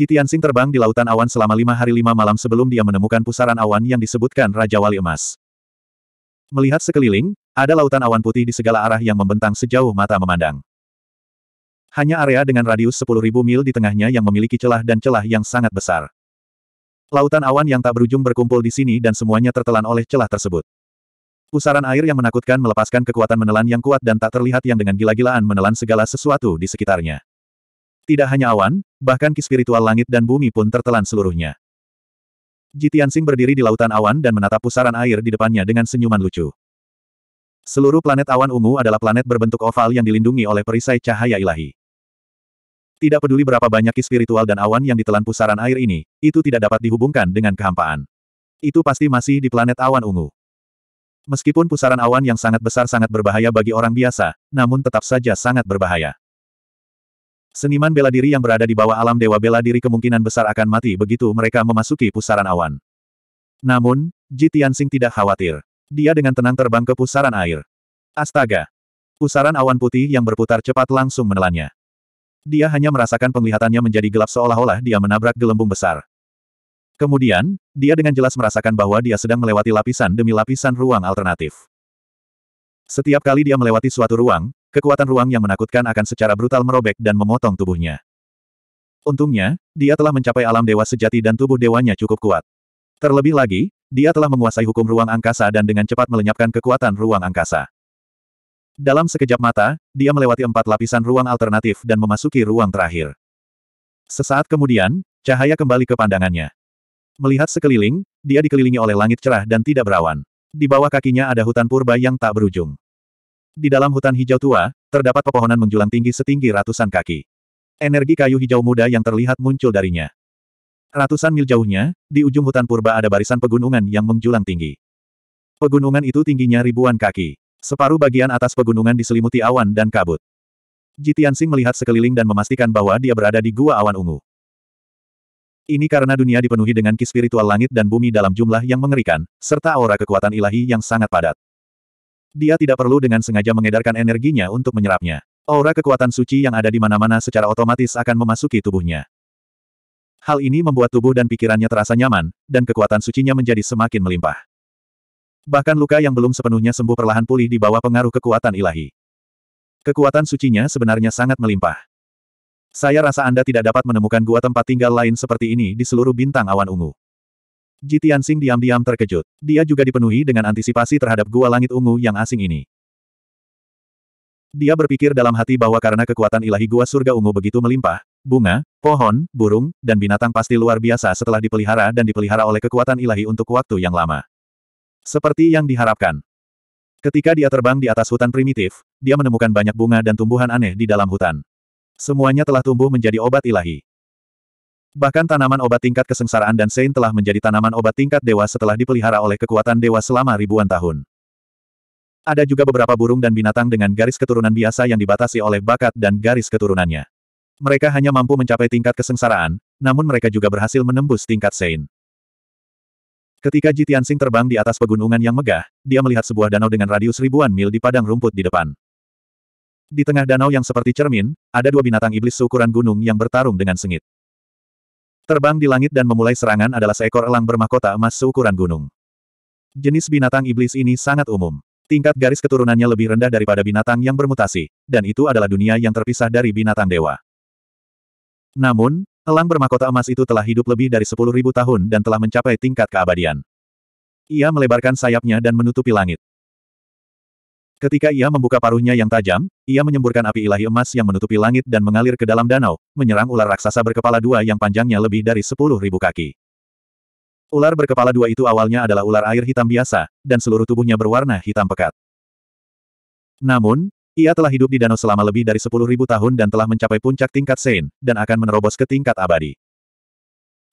Ji Tianxing terbang di lautan awan selama lima hari lima malam sebelum dia menemukan pusaran awan yang disebutkan Raja Wali Emas. Melihat sekeliling, ada lautan awan putih di segala arah yang membentang sejauh mata memandang. Hanya area dengan radius sepuluh ribu mil di tengahnya yang memiliki celah dan celah yang sangat besar. Lautan awan yang tak berujung berkumpul di sini dan semuanya tertelan oleh celah tersebut. Pusaran air yang menakutkan melepaskan kekuatan menelan yang kuat dan tak terlihat yang dengan gila-gilaan menelan segala sesuatu di sekitarnya. Tidak hanya awan, bahkan ki spiritual langit dan bumi pun tertelan seluruhnya. Jitiansing berdiri di lautan awan dan menatap pusaran air di depannya dengan senyuman lucu. Seluruh planet awan ungu adalah planet berbentuk oval yang dilindungi oleh perisai cahaya ilahi. Tidak peduli berapa banyak ki spiritual dan awan yang ditelan pusaran air ini, itu tidak dapat dihubungkan dengan kehampaan. Itu pasti masih di planet awan ungu. Meskipun pusaran awan yang sangat besar sangat berbahaya bagi orang biasa, namun tetap saja sangat berbahaya. Seniman bela diri yang berada di bawah alam dewa bela diri kemungkinan besar akan mati begitu mereka memasuki pusaran awan. Namun, Ji Tianxing tidak khawatir. Dia dengan tenang terbang ke pusaran air. Astaga! Pusaran awan putih yang berputar cepat langsung menelannya. Dia hanya merasakan penglihatannya menjadi gelap seolah-olah dia menabrak gelembung besar. Kemudian, dia dengan jelas merasakan bahwa dia sedang melewati lapisan demi lapisan ruang alternatif. Setiap kali dia melewati suatu ruang, Kekuatan ruang yang menakutkan akan secara brutal merobek dan memotong tubuhnya. Untungnya, dia telah mencapai alam dewa sejati dan tubuh dewanya cukup kuat. Terlebih lagi, dia telah menguasai hukum ruang angkasa dan dengan cepat melenyapkan kekuatan ruang angkasa. Dalam sekejap mata, dia melewati empat lapisan ruang alternatif dan memasuki ruang terakhir. Sesaat kemudian, cahaya kembali ke pandangannya. Melihat sekeliling, dia dikelilingi oleh langit cerah dan tidak berawan. Di bawah kakinya ada hutan purba yang tak berujung. Di dalam hutan hijau tua, terdapat pepohonan menjulang tinggi setinggi ratusan kaki. Energi kayu hijau muda yang terlihat muncul darinya. Ratusan mil jauhnya, di ujung hutan purba ada barisan pegunungan yang menjulang tinggi. Pegunungan itu tingginya ribuan kaki. Separuh bagian atas pegunungan diselimuti awan dan kabut. Jitiansing melihat sekeliling dan memastikan bahwa dia berada di gua awan ungu. Ini karena dunia dipenuhi dengan ki spiritual langit dan bumi dalam jumlah yang mengerikan, serta aura kekuatan ilahi yang sangat padat. Dia tidak perlu dengan sengaja mengedarkan energinya untuk menyerapnya. Aura kekuatan suci yang ada di mana-mana secara otomatis akan memasuki tubuhnya. Hal ini membuat tubuh dan pikirannya terasa nyaman, dan kekuatan sucinya menjadi semakin melimpah. Bahkan luka yang belum sepenuhnya sembuh perlahan pulih di bawah pengaruh kekuatan ilahi. Kekuatan sucinya sebenarnya sangat melimpah. Saya rasa Anda tidak dapat menemukan gua tempat tinggal lain seperti ini di seluruh bintang awan ungu. Jitian Tianxing diam-diam terkejut. Dia juga dipenuhi dengan antisipasi terhadap gua langit ungu yang asing ini. Dia berpikir dalam hati bahwa karena kekuatan ilahi gua surga ungu begitu melimpah, bunga, pohon, burung, dan binatang pasti luar biasa setelah dipelihara dan dipelihara oleh kekuatan ilahi untuk waktu yang lama. Seperti yang diharapkan. Ketika dia terbang di atas hutan primitif, dia menemukan banyak bunga dan tumbuhan aneh di dalam hutan. Semuanya telah tumbuh menjadi obat ilahi. Bahkan tanaman obat tingkat kesengsaraan dan Sein telah menjadi tanaman obat tingkat dewa setelah dipelihara oleh kekuatan dewa selama ribuan tahun. Ada juga beberapa burung dan binatang dengan garis keturunan biasa yang dibatasi oleh bakat dan garis keturunannya. Mereka hanya mampu mencapai tingkat kesengsaraan, namun mereka juga berhasil menembus tingkat Sein. Ketika Jitian Tianxing terbang di atas pegunungan yang megah, dia melihat sebuah danau dengan radius ribuan mil di padang rumput di depan. Di tengah danau yang seperti cermin, ada dua binatang iblis seukuran gunung yang bertarung dengan sengit. Terbang di langit dan memulai serangan adalah seekor elang bermahkota emas seukuran gunung. Jenis binatang iblis ini sangat umum. Tingkat garis keturunannya lebih rendah daripada binatang yang bermutasi, dan itu adalah dunia yang terpisah dari binatang dewa. Namun, elang bermahkota emas itu telah hidup lebih dari 10.000 tahun dan telah mencapai tingkat keabadian. Ia melebarkan sayapnya dan menutupi langit. Ketika ia membuka paruhnya yang tajam, ia menyemburkan api ilahi emas yang menutupi langit dan mengalir ke dalam danau, menyerang ular raksasa berkepala dua yang panjangnya lebih dari sepuluh ribu kaki. Ular berkepala dua itu awalnya adalah ular air hitam biasa, dan seluruh tubuhnya berwarna hitam pekat. Namun, ia telah hidup di danau selama lebih dari sepuluh ribu tahun dan telah mencapai puncak tingkat Sein, dan akan menerobos ke tingkat abadi.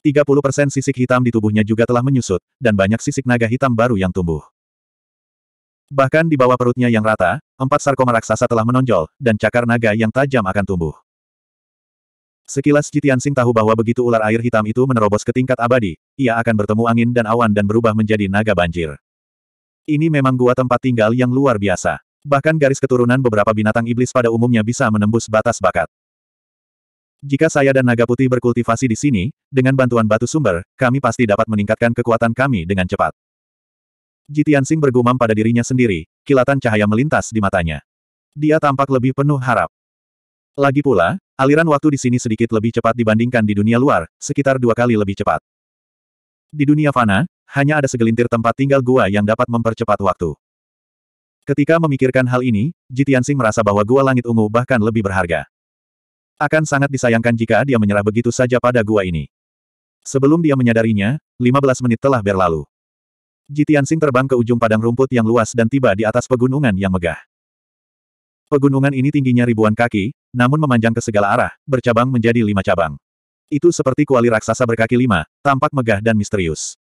30% sisik hitam di tubuhnya juga telah menyusut, dan banyak sisik naga hitam baru yang tumbuh. Bahkan di bawah perutnya yang rata, empat sarkoma raksasa telah menonjol, dan cakar naga yang tajam akan tumbuh. Sekilas Jitian Sing tahu bahwa begitu ular air hitam itu menerobos ke tingkat abadi, ia akan bertemu angin dan awan dan berubah menjadi naga banjir. Ini memang gua tempat tinggal yang luar biasa. Bahkan garis keturunan beberapa binatang iblis pada umumnya bisa menembus batas bakat. Jika saya dan naga putih berkultivasi di sini, dengan bantuan batu sumber, kami pasti dapat meningkatkan kekuatan kami dengan cepat. Jitian Sing bergumam pada dirinya sendiri, kilatan cahaya melintas di matanya. Dia tampak lebih penuh harap. Lagi pula, aliran waktu di sini sedikit lebih cepat dibandingkan di dunia luar, sekitar dua kali lebih cepat. Di dunia fana, hanya ada segelintir tempat tinggal gua yang dapat mempercepat waktu. Ketika memikirkan hal ini, Jitian Sing merasa bahwa gua langit ungu bahkan lebih berharga. Akan sangat disayangkan jika dia menyerah begitu saja pada gua ini. Sebelum dia menyadarinya, 15 menit telah berlalu. Jitiansing terbang ke ujung padang rumput yang luas dan tiba di atas pegunungan yang megah. Pegunungan ini tingginya ribuan kaki, namun memanjang ke segala arah, bercabang menjadi lima cabang. Itu seperti kuali raksasa berkaki lima, tampak megah dan misterius.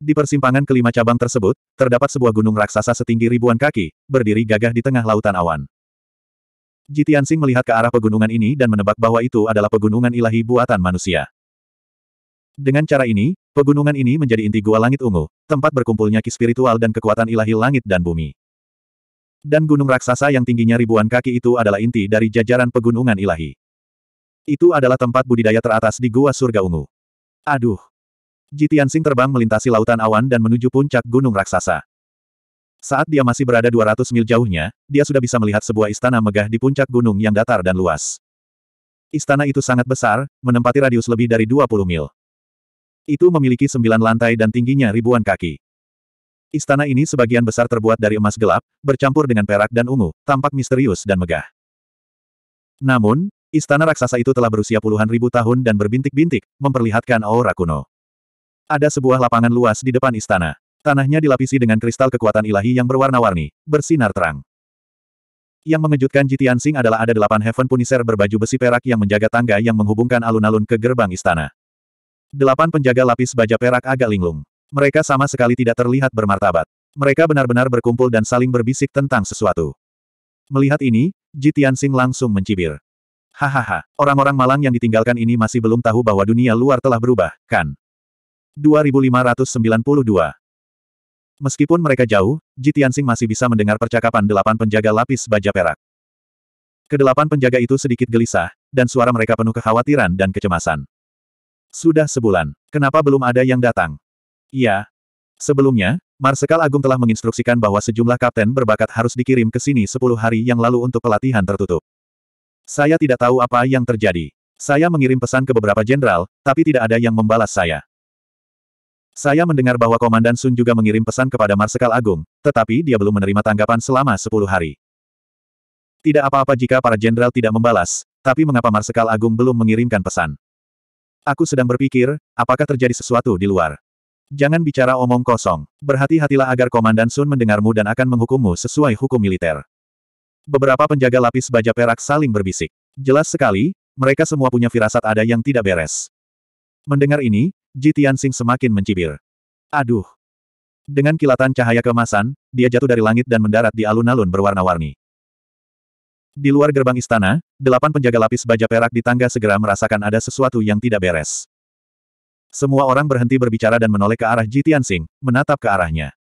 Di persimpangan kelima cabang tersebut, terdapat sebuah gunung raksasa setinggi ribuan kaki, berdiri gagah di tengah lautan awan. Jitiansing melihat ke arah pegunungan ini dan menebak bahwa itu adalah pegunungan ilahi buatan manusia. Dengan cara ini, Pegunungan ini menjadi inti gua langit ungu, tempat berkumpulnya ki spiritual dan kekuatan ilahi langit dan bumi. Dan gunung raksasa yang tingginya ribuan kaki itu adalah inti dari jajaran pegunungan ilahi. Itu adalah tempat budidaya teratas di gua surga ungu. Aduh. Jitian Sing terbang melintasi lautan awan dan menuju puncak gunung raksasa. Saat dia masih berada 200 mil jauhnya, dia sudah bisa melihat sebuah istana megah di puncak gunung yang datar dan luas. Istana itu sangat besar, menempati radius lebih dari 20 mil. Itu memiliki sembilan lantai dan tingginya ribuan kaki. Istana ini sebagian besar terbuat dari emas gelap, bercampur dengan perak dan ungu, tampak misterius dan megah. Namun, istana raksasa itu telah berusia puluhan ribu tahun dan berbintik-bintik, memperlihatkan aura kuno. Ada sebuah lapangan luas di depan istana. Tanahnya dilapisi dengan kristal kekuatan ilahi yang berwarna-warni, bersinar terang. Yang mengejutkan Jitian Sing adalah ada delapan Heaven Punisher berbaju besi perak yang menjaga tangga yang menghubungkan alun-alun ke gerbang istana. Delapan penjaga lapis baja perak agak linglung. Mereka sama sekali tidak terlihat bermartabat. Mereka benar-benar berkumpul dan saling berbisik tentang sesuatu. Melihat ini, Ji Tianxing langsung mencibir. Hahaha, orang-orang malang yang ditinggalkan ini masih belum tahu bahwa dunia luar telah berubah, kan? 2592 Meskipun mereka jauh, Ji Tianxing masih bisa mendengar percakapan delapan penjaga lapis baja perak. Kedelapan penjaga itu sedikit gelisah, dan suara mereka penuh kekhawatiran dan kecemasan. Sudah sebulan. Kenapa belum ada yang datang? Iya. Sebelumnya, Marsekal Agung telah menginstruksikan bahwa sejumlah kapten berbakat harus dikirim ke sini 10 hari yang lalu untuk pelatihan tertutup. Saya tidak tahu apa yang terjadi. Saya mengirim pesan ke beberapa jenderal, tapi tidak ada yang membalas saya. Saya mendengar bahwa Komandan Sun juga mengirim pesan kepada Marsekal Agung, tetapi dia belum menerima tanggapan selama 10 hari. Tidak apa-apa jika para jenderal tidak membalas, tapi mengapa Marsekal Agung belum mengirimkan pesan? Aku sedang berpikir, apakah terjadi sesuatu di luar. Jangan bicara omong kosong. Berhati-hatilah agar Komandan Sun mendengarmu dan akan menghukummu sesuai hukum militer. Beberapa penjaga lapis baja perak saling berbisik. Jelas sekali, mereka semua punya firasat ada yang tidak beres. Mendengar ini, Ji Tianxing semakin mencibir. Aduh. Dengan kilatan cahaya kemasan, dia jatuh dari langit dan mendarat di alun-alun berwarna-warni. Di luar gerbang istana, delapan penjaga lapis baja perak di tangga segera merasakan ada sesuatu yang tidak beres. Semua orang berhenti berbicara dan menoleh ke arah Jitian Tianxing, menatap ke arahnya.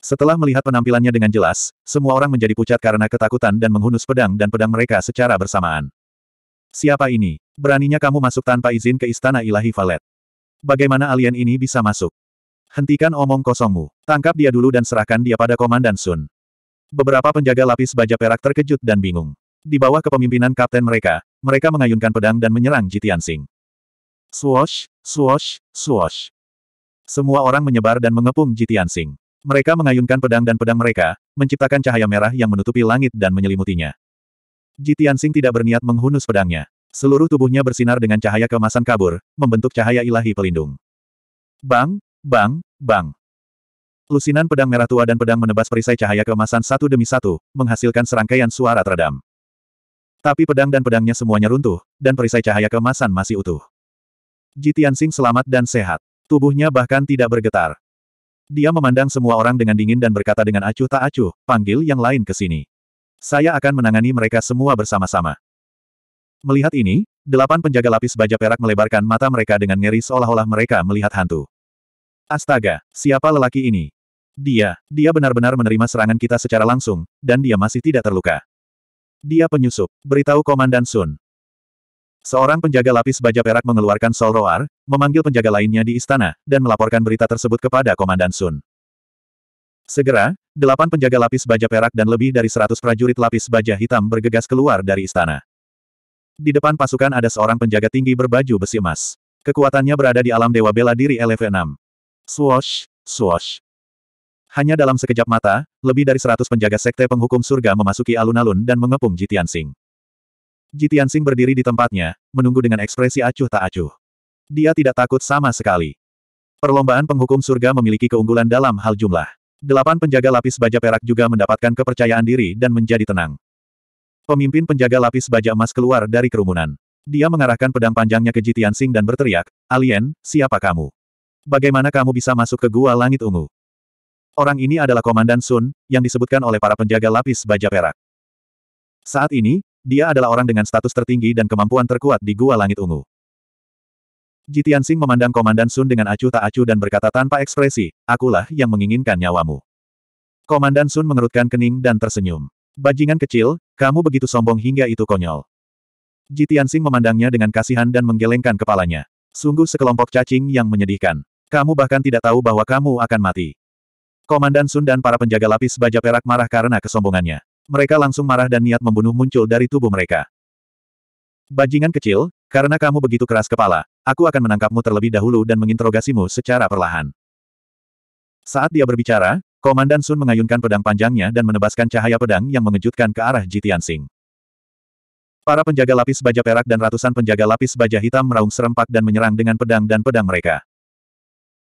Setelah melihat penampilannya dengan jelas, semua orang menjadi pucat karena ketakutan dan menghunus pedang dan pedang mereka secara bersamaan. Siapa ini? Beraninya kamu masuk tanpa izin ke istana ilahi Valet. Bagaimana alien ini bisa masuk? Hentikan omong kosongmu. Tangkap dia dulu dan serahkan dia pada Komandan Sun. Beberapa penjaga lapis baja perak terkejut dan bingung. Di bawah kepemimpinan kapten mereka, mereka mengayunkan pedang dan menyerang Jitian Sing. Swash, swash, swash. Semua orang menyebar dan mengepung Jitian Sing. Mereka mengayunkan pedang dan pedang mereka, menciptakan cahaya merah yang menutupi langit dan menyelimutinya. Jitian Sing tidak berniat menghunus pedangnya. Seluruh tubuhnya bersinar dengan cahaya kemasan kabur, membentuk cahaya ilahi pelindung. Bang, bang, bang. Lusinan pedang merah tua dan pedang menebas perisai cahaya keemasan satu demi satu, menghasilkan serangkaian suara teredam. Tapi pedang dan pedangnya semuanya runtuh, dan perisai cahaya keemasan masih utuh. Jitian Sing selamat dan sehat. Tubuhnya bahkan tidak bergetar. Dia memandang semua orang dengan dingin dan berkata dengan acuh tak acuh, panggil yang lain ke sini. Saya akan menangani mereka semua bersama-sama. Melihat ini, delapan penjaga lapis baja perak melebarkan mata mereka dengan ngeri seolah-olah mereka melihat hantu. Astaga, siapa lelaki ini? Dia, dia benar-benar menerima serangan kita secara langsung, dan dia masih tidak terluka. Dia penyusup, beritahu Komandan Sun. Seorang penjaga lapis baja perak mengeluarkan Sol Roar, memanggil penjaga lainnya di istana, dan melaporkan berita tersebut kepada Komandan Sun. Segera, delapan penjaga lapis baja perak dan lebih dari seratus prajurit lapis baja hitam bergegas keluar dari istana. Di depan pasukan ada seorang penjaga tinggi berbaju besi emas. Kekuatannya berada di alam dewa bela diri LV6. Swash, swosh. Hanya dalam sekejap mata, lebih dari seratus penjaga sekte penghukum surga memasuki alun-alun dan mengepung Jitian Sing. Jitian Sing berdiri di tempatnya, menunggu dengan ekspresi acuh tak acuh. Dia tidak takut sama sekali. Perlombaan penghukum surga memiliki keunggulan dalam hal jumlah. Delapan penjaga lapis baja perak juga mendapatkan kepercayaan diri dan menjadi tenang. Pemimpin penjaga lapis baja emas keluar dari kerumunan. Dia mengarahkan pedang panjangnya ke Jitian Sing dan berteriak, Alien, siapa kamu? Bagaimana kamu bisa masuk ke gua langit ungu? Orang ini adalah Komandan Sun, yang disebutkan oleh para penjaga lapis baja perak. Saat ini, dia adalah orang dengan status tertinggi dan kemampuan terkuat di Gua Langit Ungu. Jitian Sing memandang Komandan Sun dengan acuh tak acuh dan berkata tanpa ekspresi, akulah yang menginginkan nyawamu. Komandan Sun mengerutkan kening dan tersenyum. Bajingan kecil, kamu begitu sombong hingga itu konyol. Jitian Sing memandangnya dengan kasihan dan menggelengkan kepalanya. Sungguh sekelompok cacing yang menyedihkan. Kamu bahkan tidak tahu bahwa kamu akan mati. Komandan Sun dan para penjaga lapis baja perak marah karena kesombongannya. Mereka langsung marah dan niat membunuh muncul dari tubuh mereka. Bajingan kecil, karena kamu begitu keras kepala, aku akan menangkapmu terlebih dahulu dan menginterogasimu secara perlahan. Saat dia berbicara, Komandan Sun mengayunkan pedang panjangnya dan menebaskan cahaya pedang yang mengejutkan ke arah Jitian Sing. Para penjaga lapis baja perak dan ratusan penjaga lapis baja hitam meraung serempak dan menyerang dengan pedang dan pedang mereka.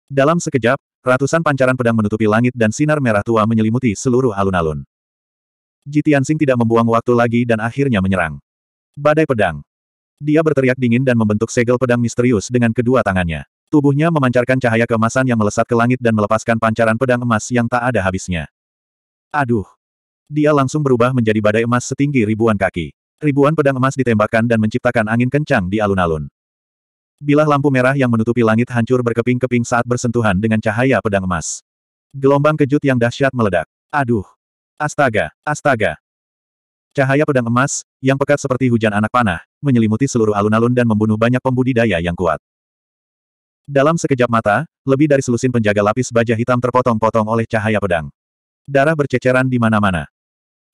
Dalam sekejap, Ratusan pancaran pedang menutupi langit dan sinar merah tua menyelimuti seluruh alun-alun. Ji Tianxing tidak membuang waktu lagi dan akhirnya menyerang. Badai pedang. Dia berteriak dingin dan membentuk segel pedang misterius dengan kedua tangannya. Tubuhnya memancarkan cahaya kemasan yang melesat ke langit dan melepaskan pancaran pedang emas yang tak ada habisnya. Aduh. Dia langsung berubah menjadi badai emas setinggi ribuan kaki. Ribuan pedang emas ditembakkan dan menciptakan angin kencang di alun-alun. Bilah lampu merah yang menutupi langit hancur berkeping-keping saat bersentuhan dengan cahaya pedang emas. Gelombang kejut yang dahsyat meledak. Aduh! Astaga! Astaga! Cahaya pedang emas, yang pekat seperti hujan anak panah, menyelimuti seluruh alun-alun dan membunuh banyak pembudidaya yang kuat. Dalam sekejap mata, lebih dari selusin penjaga lapis baja hitam terpotong-potong oleh cahaya pedang. Darah berceceran di mana-mana.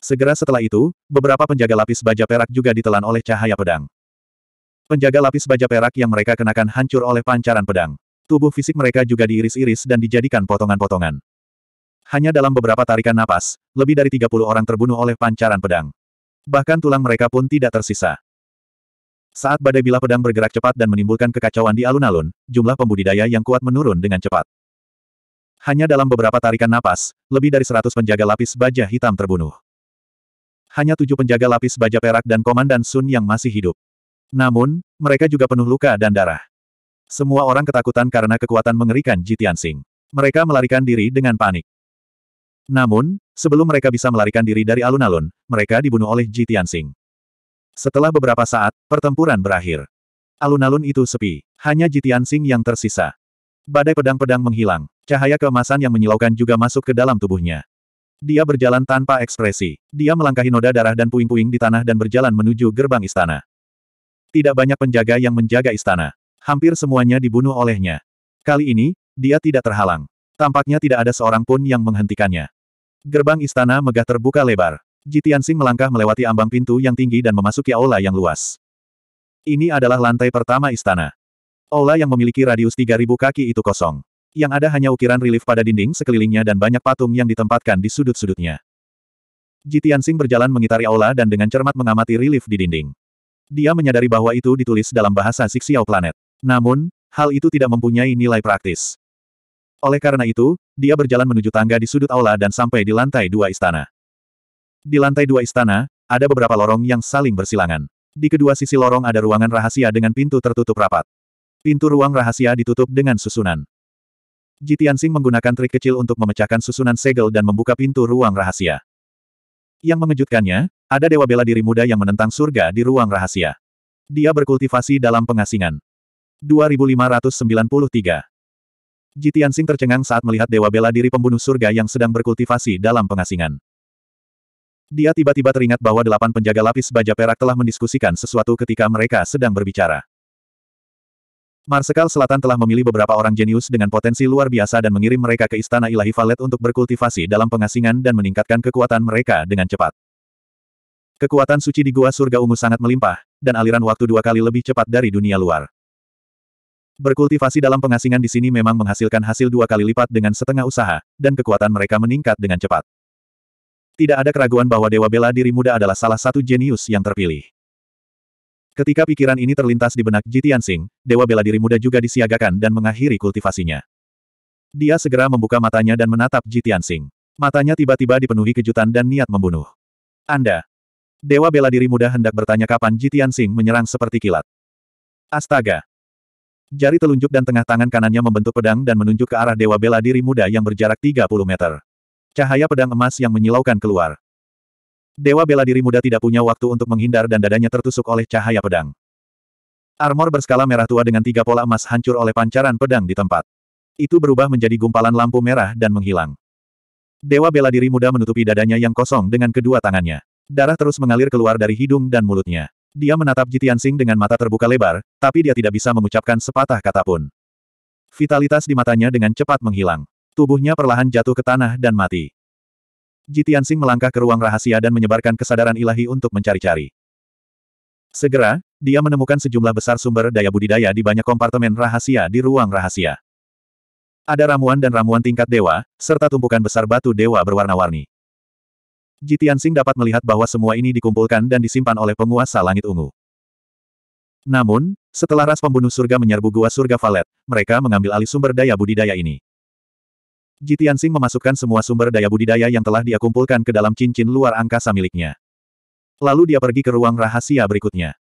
Segera setelah itu, beberapa penjaga lapis baja perak juga ditelan oleh cahaya pedang. Penjaga lapis baja perak yang mereka kenakan hancur oleh pancaran pedang. Tubuh fisik mereka juga diiris-iris dan dijadikan potongan-potongan. Hanya dalam beberapa tarikan napas, lebih dari 30 orang terbunuh oleh pancaran pedang. Bahkan tulang mereka pun tidak tersisa. Saat badai bila pedang bergerak cepat dan menimbulkan kekacauan di alun-alun, jumlah pembudidaya yang kuat menurun dengan cepat. Hanya dalam beberapa tarikan napas, lebih dari 100 penjaga lapis baja hitam terbunuh. Hanya tujuh penjaga lapis baja perak dan komandan Sun yang masih hidup. Namun, mereka juga penuh luka dan darah. Semua orang ketakutan karena kekuatan mengerikan Jitian Sing. Mereka melarikan diri dengan panik. Namun, sebelum mereka bisa melarikan diri dari alun-alun, mereka dibunuh oleh Jitian Sing. Setelah beberapa saat, pertempuran berakhir. Alun-alun itu sepi, hanya Jitian Sing yang tersisa. Badai pedang-pedang menghilang, cahaya keemasan yang menyilaukan juga masuk ke dalam tubuhnya. Dia berjalan tanpa ekspresi. Dia melangkahi noda darah dan puing-puing di tanah dan berjalan menuju gerbang istana. Tidak banyak penjaga yang menjaga istana. Hampir semuanya dibunuh olehnya. Kali ini, dia tidak terhalang. Tampaknya tidak ada seorang pun yang menghentikannya. Gerbang istana megah terbuka lebar. Jitiansing melangkah melewati ambang pintu yang tinggi dan memasuki aula yang luas. Ini adalah lantai pertama istana. Aula yang memiliki radius 3000 kaki itu kosong. Yang ada hanya ukiran relief pada dinding sekelilingnya dan banyak patung yang ditempatkan di sudut-sudutnya. Jitiansing berjalan mengitari aula dan dengan cermat mengamati relief di dinding. Dia menyadari bahwa itu ditulis dalam bahasa siksiau planet. Namun, hal itu tidak mempunyai nilai praktis. Oleh karena itu, dia berjalan menuju tangga di sudut aula dan sampai di lantai dua istana. Di lantai dua istana, ada beberapa lorong yang saling bersilangan. Di kedua sisi lorong ada ruangan rahasia dengan pintu tertutup rapat. Pintu ruang rahasia ditutup dengan susunan. Jitiansing menggunakan trik kecil untuk memecahkan susunan segel dan membuka pintu ruang rahasia. Yang mengejutkannya, ada dewa bela diri muda yang menentang surga di ruang rahasia. Dia berkultivasi dalam pengasingan. 2593 Jitiansing tercengang saat melihat dewa bela diri pembunuh surga yang sedang berkultivasi dalam pengasingan. Dia tiba-tiba teringat bahwa delapan penjaga lapis baja perak telah mendiskusikan sesuatu ketika mereka sedang berbicara. Marsekal Selatan telah memilih beberapa orang jenius dengan potensi luar biasa dan mengirim mereka ke Istana Ilahi Valet untuk berkultivasi dalam pengasingan dan meningkatkan kekuatan mereka dengan cepat. Kekuatan suci di Gua Surga Ungu sangat melimpah, dan aliran waktu dua kali lebih cepat dari dunia luar. Berkultivasi dalam pengasingan di sini memang menghasilkan hasil dua kali lipat dengan setengah usaha, dan kekuatan mereka meningkat dengan cepat. Tidak ada keraguan bahwa Dewa Bela Diri Muda adalah salah satu jenius yang terpilih. Ketika pikiran ini terlintas di benak Jitian Sing, Dewa Bela Diri Muda juga disiagakan dan mengakhiri kultivasinya. Dia segera membuka matanya dan menatap Jitian Sing. Matanya tiba-tiba dipenuhi kejutan dan niat membunuh. Anda. Dewa Bela Diri Muda hendak bertanya kapan Jitian Sing menyerang seperti kilat. Astaga. Jari telunjuk dan tengah tangan kanannya membentuk pedang dan menunjuk ke arah Dewa Bela Diri Muda yang berjarak 30 meter. Cahaya pedang emas yang menyilaukan keluar. Dewa bela diri muda tidak punya waktu untuk menghindar dan dadanya tertusuk oleh cahaya pedang. Armor berskala merah tua dengan tiga pola emas hancur oleh pancaran pedang di tempat. Itu berubah menjadi gumpalan lampu merah dan menghilang. Dewa bela diri muda menutupi dadanya yang kosong dengan kedua tangannya. Darah terus mengalir keluar dari hidung dan mulutnya. Dia menatap Jitian Jitiansing dengan mata terbuka lebar, tapi dia tidak bisa mengucapkan sepatah kata pun. Vitalitas di matanya dengan cepat menghilang. Tubuhnya perlahan jatuh ke tanah dan mati. Jitiansing melangkah ke ruang rahasia dan menyebarkan kesadaran ilahi untuk mencari-cari. Segera, dia menemukan sejumlah besar sumber daya budidaya di banyak kompartemen rahasia di ruang rahasia. Ada ramuan dan ramuan tingkat dewa, serta tumpukan besar batu dewa berwarna-warni. Jitiansing dapat melihat bahwa semua ini dikumpulkan dan disimpan oleh penguasa langit ungu. Namun, setelah ras pembunuh surga menyerbu gua surga Valet, mereka mengambil alih sumber daya budidaya ini. Jitian Sing memasukkan semua sumber daya budidaya yang telah dia kumpulkan ke dalam cincin luar angkasa miliknya. Lalu dia pergi ke ruang rahasia berikutnya.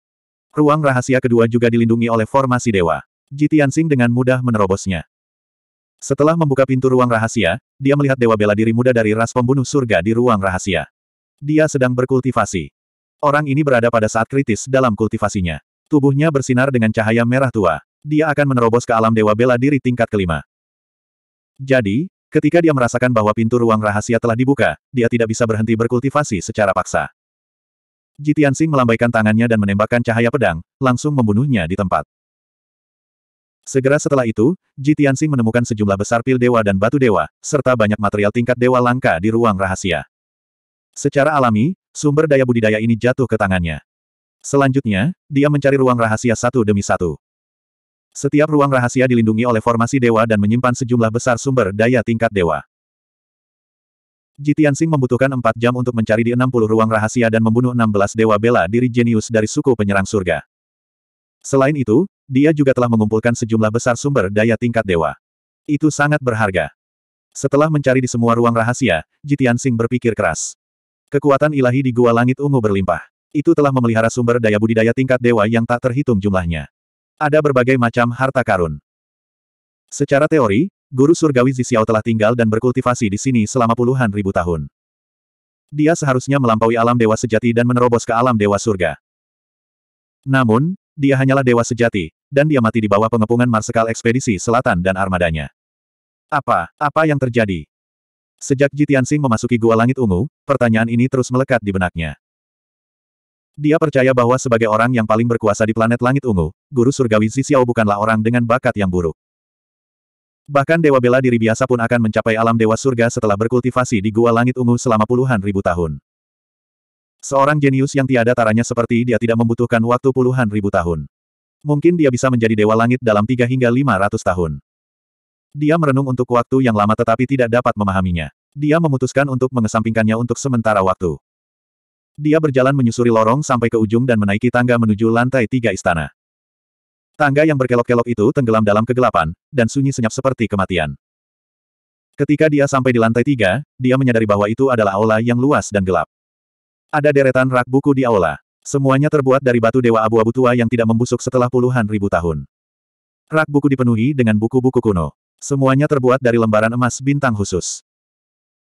Ruang rahasia kedua juga dilindungi oleh formasi dewa. Jitian Sing dengan mudah menerobosnya. Setelah membuka pintu ruang rahasia, dia melihat dewa bela diri muda dari ras pembunuh surga di ruang rahasia. Dia sedang berkultivasi. Orang ini berada pada saat kritis dalam kultivasinya. Tubuhnya bersinar dengan cahaya merah tua. Dia akan menerobos ke alam dewa bela diri tingkat kelima. Jadi, Ketika dia merasakan bahwa pintu ruang rahasia telah dibuka, dia tidak bisa berhenti berkultivasi secara paksa. Sing melambaikan tangannya dan menembakkan cahaya pedang, langsung membunuhnya di tempat. Segera setelah itu, Sing menemukan sejumlah besar pil dewa dan batu dewa, serta banyak material tingkat dewa langka di ruang rahasia. Secara alami, sumber daya budidaya ini jatuh ke tangannya. Selanjutnya, dia mencari ruang rahasia satu demi satu. Setiap ruang rahasia dilindungi oleh formasi dewa dan menyimpan sejumlah besar sumber daya tingkat dewa. Jitian Sing membutuhkan 4 jam untuk mencari di 60 ruang rahasia dan membunuh 16 dewa bela diri jenius dari suku penyerang surga. Selain itu, dia juga telah mengumpulkan sejumlah besar sumber daya tingkat dewa. Itu sangat berharga. Setelah mencari di semua ruang rahasia, Jitian Sing berpikir keras. Kekuatan ilahi di Gua Langit Ungu berlimpah. Itu telah memelihara sumber daya budidaya tingkat dewa yang tak terhitung jumlahnya. Ada berbagai macam harta karun. Secara teori, guru surgawi Zixiao telah tinggal dan berkultivasi di sini selama puluhan ribu tahun. Dia seharusnya melampaui alam dewa sejati dan menerobos ke alam dewa surga. Namun, dia hanyalah dewa sejati, dan dia mati di bawah pengepungan Marsekal Ekspedisi Selatan dan armadanya. Apa, apa yang terjadi? Sejak Jitian Jitiansing memasuki Gua Langit Ungu, pertanyaan ini terus melekat di benaknya. Dia percaya bahwa sebagai orang yang paling berkuasa di planet Langit Ungu, Guru Surgawi Zixiao bukanlah orang dengan bakat yang buruk. Bahkan Dewa Bela Diri biasa pun akan mencapai alam Dewa Surga setelah berkultivasi di Gua Langit Ungu selama puluhan ribu tahun. Seorang jenius yang tiada taranya seperti dia tidak membutuhkan waktu puluhan ribu tahun. Mungkin dia bisa menjadi Dewa Langit dalam tiga hingga lima ratus tahun. Dia merenung untuk waktu yang lama tetapi tidak dapat memahaminya. Dia memutuskan untuk mengesampingkannya untuk sementara waktu. Dia berjalan menyusuri lorong sampai ke ujung dan menaiki tangga menuju lantai tiga istana. Tangga yang berkelok-kelok itu tenggelam dalam kegelapan, dan sunyi senyap seperti kematian. Ketika dia sampai di lantai tiga, dia menyadari bahwa itu adalah aula yang luas dan gelap. Ada deretan rak buku di aula. Semuanya terbuat dari batu dewa abu-abu tua yang tidak membusuk setelah puluhan ribu tahun. Rak buku dipenuhi dengan buku-buku kuno. Semuanya terbuat dari lembaran emas bintang khusus.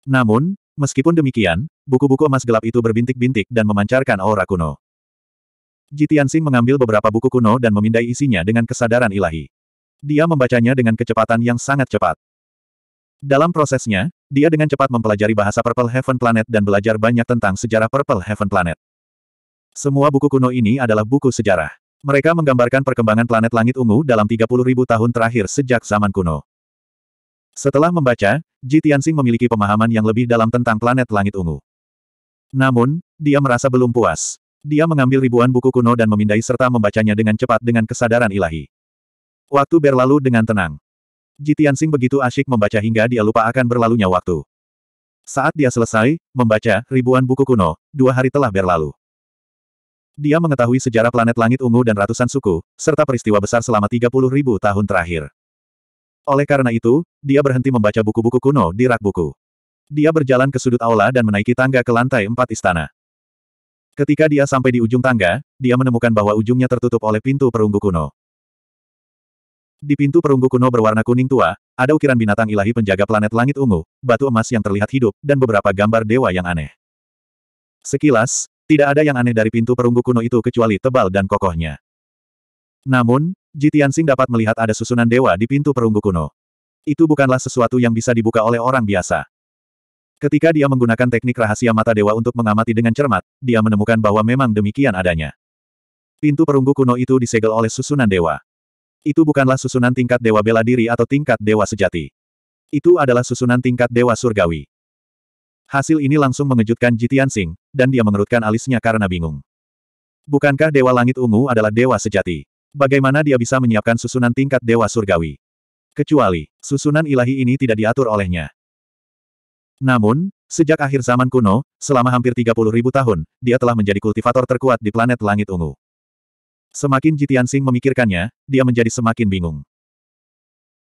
Namun, meskipun demikian, buku-buku emas gelap itu berbintik-bintik dan memancarkan aura kuno. Jitiansing mengambil beberapa buku kuno dan memindai isinya dengan kesadaran ilahi. Dia membacanya dengan kecepatan yang sangat cepat. Dalam prosesnya, dia dengan cepat mempelajari bahasa Purple Heaven Planet dan belajar banyak tentang sejarah Purple Heaven Planet. Semua buku kuno ini adalah buku sejarah. Mereka menggambarkan perkembangan planet langit ungu dalam 30.000 tahun terakhir sejak zaman kuno. Setelah membaca, Ji memiliki pemahaman yang lebih dalam tentang planet langit ungu. Namun, dia merasa belum puas. Dia mengambil ribuan buku kuno dan memindai serta membacanya dengan cepat dengan kesadaran ilahi. Waktu berlalu dengan tenang. Ji Tianxing begitu asyik membaca hingga dia lupa akan berlalunya waktu. Saat dia selesai, membaca ribuan buku kuno, dua hari telah berlalu. Dia mengetahui sejarah planet langit ungu dan ratusan suku, serta peristiwa besar selama puluh ribu tahun terakhir. Oleh karena itu, dia berhenti membaca buku-buku kuno di rak buku. Dia berjalan ke sudut aula dan menaiki tangga ke lantai empat istana. Ketika dia sampai di ujung tangga, dia menemukan bahwa ujungnya tertutup oleh pintu perunggu kuno. Di pintu perunggu kuno berwarna kuning tua, ada ukiran binatang ilahi penjaga planet langit ungu, batu emas yang terlihat hidup, dan beberapa gambar dewa yang aneh. Sekilas, tidak ada yang aneh dari pintu perunggu kuno itu kecuali tebal dan kokohnya. Namun, Jitian Jitiansing dapat melihat ada susunan dewa di pintu perunggu kuno. Itu bukanlah sesuatu yang bisa dibuka oleh orang biasa. Ketika dia menggunakan teknik rahasia mata dewa untuk mengamati dengan cermat, dia menemukan bahwa memang demikian adanya. Pintu perunggu kuno itu disegel oleh susunan dewa. Itu bukanlah susunan tingkat dewa bela diri atau tingkat dewa sejati. Itu adalah susunan tingkat dewa surgawi. Hasil ini langsung mengejutkan Jitian Sing, dan dia mengerutkan alisnya karena bingung. Bukankah Dewa Langit Ungu adalah dewa sejati? Bagaimana dia bisa menyiapkan susunan tingkat dewa surgawi? Kecuali, susunan ilahi ini tidak diatur olehnya. Namun, sejak akhir zaman kuno, selama hampir 30 tahun, dia telah menjadi kultivator terkuat di planet Langit Ungu. Semakin Jitian Sing memikirkannya, dia menjadi semakin bingung.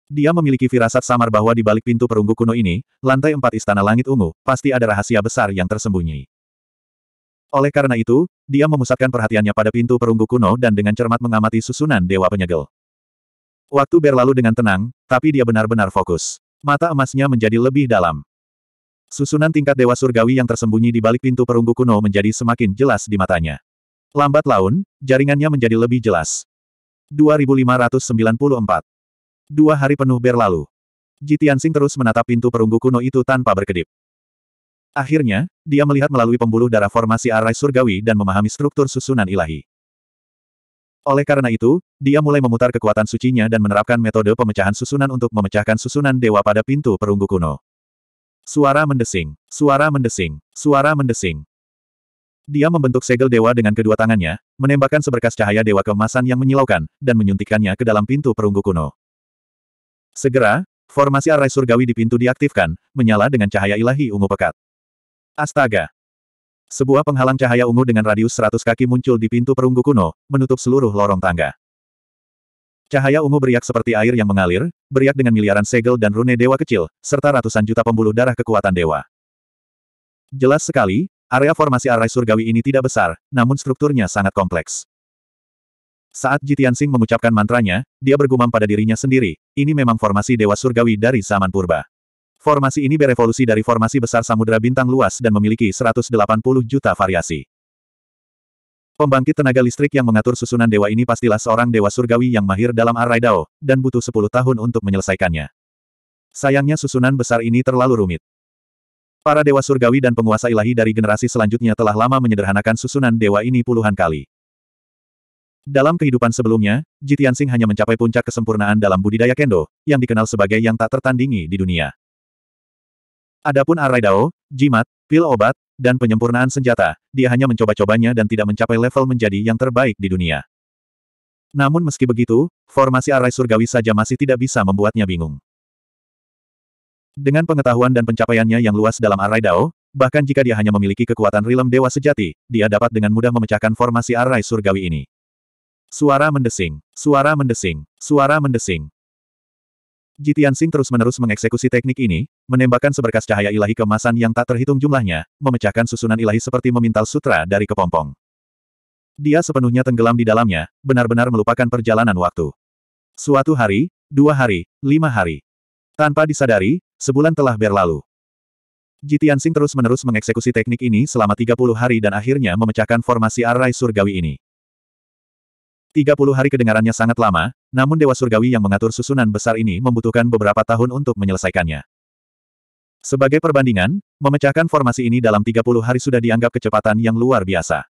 Dia memiliki firasat samar bahwa di balik pintu perunggu kuno ini, lantai empat Istana Langit Ungu, pasti ada rahasia besar yang tersembunyi. Oleh karena itu, dia memusatkan perhatiannya pada pintu perunggu kuno dan dengan cermat mengamati susunan Dewa Penyegel. Waktu berlalu dengan tenang, tapi dia benar-benar fokus. Mata emasnya menjadi lebih dalam. Susunan tingkat Dewa Surgawi yang tersembunyi di balik pintu perunggu kuno menjadi semakin jelas di matanya. Lambat laun, jaringannya menjadi lebih jelas. 2594 Dua hari penuh berlalu. Jitiansing terus menatap pintu perunggu kuno itu tanpa berkedip. Akhirnya, dia melihat melalui pembuluh darah formasi arai surgawi dan memahami struktur susunan ilahi. Oleh karena itu, dia mulai memutar kekuatan sucinya dan menerapkan metode pemecahan susunan untuk memecahkan susunan dewa pada pintu perunggu kuno. Suara mendesing, suara mendesing, suara mendesing. Dia membentuk segel dewa dengan kedua tangannya, menembakkan seberkas cahaya dewa kemasan yang menyilaukan, dan menyuntikkannya ke dalam pintu perunggu kuno. Segera, formasi arai surgawi di pintu diaktifkan, menyala dengan cahaya ilahi ungu pekat. Astaga! Sebuah penghalang cahaya ungu dengan radius 100 kaki muncul di pintu perunggu kuno, menutup seluruh lorong tangga. Cahaya ungu beriak seperti air yang mengalir, beriak dengan miliaran segel dan rune dewa kecil, serta ratusan juta pembuluh darah kekuatan dewa. Jelas sekali, area formasi arai surgawi ini tidak besar, namun strukturnya sangat kompleks. Saat Jitian Jitiansing mengucapkan mantranya, dia bergumam pada dirinya sendiri, ini memang formasi dewa surgawi dari zaman purba. Formasi ini berevolusi dari formasi besar samudera bintang luas dan memiliki 180 juta variasi. Pembangkit tenaga listrik yang mengatur susunan dewa ini pastilah seorang dewa surgawi yang mahir dalam arai dao, dan butuh sepuluh tahun untuk menyelesaikannya. Sayangnya susunan besar ini terlalu rumit. Para dewa surgawi dan penguasa ilahi dari generasi selanjutnya telah lama menyederhanakan susunan dewa ini puluhan kali. Dalam kehidupan sebelumnya, Jitian Singh hanya mencapai puncak kesempurnaan dalam budidaya kendo, yang dikenal sebagai yang tak tertandingi di dunia. Adapun arai dao, jimat, pil obat, dan penyempurnaan senjata, dia hanya mencoba-cobanya dan tidak mencapai level menjadi yang terbaik di dunia. Namun meski begitu, formasi arai surgawi saja masih tidak bisa membuatnya bingung. Dengan pengetahuan dan pencapaiannya yang luas dalam arai Dao, bahkan jika dia hanya memiliki kekuatan rilem dewa sejati, dia dapat dengan mudah memecahkan formasi arai surgawi ini. Suara mendesing, suara mendesing, suara mendesing. Jitian Sing terus-menerus mengeksekusi teknik ini, menembakkan seberkas cahaya ilahi kemasan yang tak terhitung jumlahnya, memecahkan susunan ilahi seperti memintal sutra dari kepompong. Dia sepenuhnya tenggelam di dalamnya, benar-benar melupakan perjalanan waktu. Suatu hari, dua hari, lima hari. Tanpa disadari, sebulan telah berlalu. Jitian Sing terus-menerus mengeksekusi teknik ini selama 30 hari dan akhirnya memecahkan formasi arai surgawi ini. 30 hari kedengarannya sangat lama, namun Dewa Surgawi yang mengatur susunan besar ini membutuhkan beberapa tahun untuk menyelesaikannya. Sebagai perbandingan, memecahkan formasi ini dalam 30 hari sudah dianggap kecepatan yang luar biasa.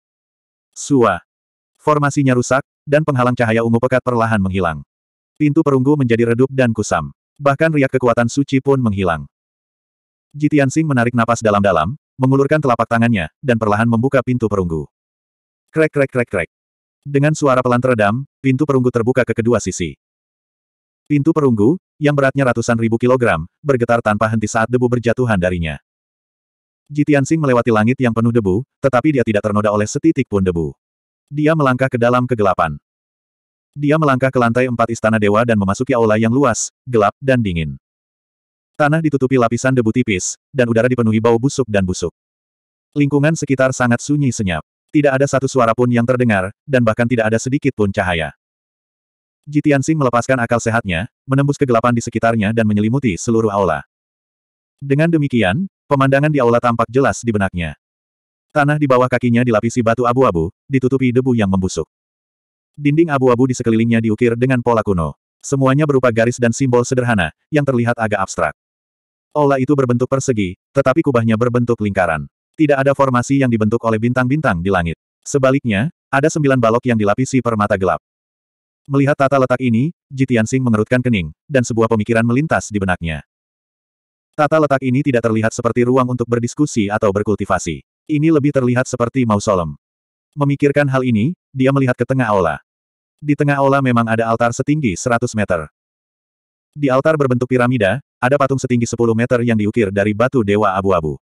Sua. Formasinya rusak, dan penghalang cahaya ungu pekat perlahan menghilang. Pintu perunggu menjadi redup dan kusam. Bahkan riak kekuatan suci pun menghilang. Jitian Sing menarik napas dalam-dalam, mengulurkan telapak tangannya, dan perlahan membuka pintu perunggu. Krek krek krek krek. Dengan suara pelan teredam, pintu perunggu terbuka ke kedua sisi. Pintu perunggu, yang beratnya ratusan ribu kilogram, bergetar tanpa henti saat debu berjatuhan darinya. Jitiansing melewati langit yang penuh debu, tetapi dia tidak ternoda oleh setitik pun debu. Dia melangkah ke dalam kegelapan. Dia melangkah ke lantai empat istana dewa dan memasuki aula yang luas, gelap, dan dingin. Tanah ditutupi lapisan debu tipis, dan udara dipenuhi bau busuk dan busuk. Lingkungan sekitar sangat sunyi senyap. Tidak ada satu suara pun yang terdengar, dan bahkan tidak ada sedikit pun cahaya. Jitian Jitiansing melepaskan akal sehatnya, menembus kegelapan di sekitarnya dan menyelimuti seluruh aula. Dengan demikian, pemandangan di aula tampak jelas di benaknya. Tanah di bawah kakinya dilapisi batu abu-abu, ditutupi debu yang membusuk. Dinding abu-abu di sekelilingnya diukir dengan pola kuno. Semuanya berupa garis dan simbol sederhana, yang terlihat agak abstrak. Aula itu berbentuk persegi, tetapi kubahnya berbentuk lingkaran. Tidak ada formasi yang dibentuk oleh bintang-bintang di langit. Sebaliknya, ada sembilan balok yang dilapisi permata gelap. Melihat tata letak ini, Jitian Sing mengerutkan kening, dan sebuah pemikiran melintas di benaknya. Tata letak ini tidak terlihat seperti ruang untuk berdiskusi atau berkultivasi. Ini lebih terlihat seperti mausolem. Memikirkan hal ini, dia melihat ke tengah aula. Di tengah aula memang ada altar setinggi 100 meter. Di altar berbentuk piramida, ada patung setinggi 10 meter yang diukir dari batu dewa abu-abu.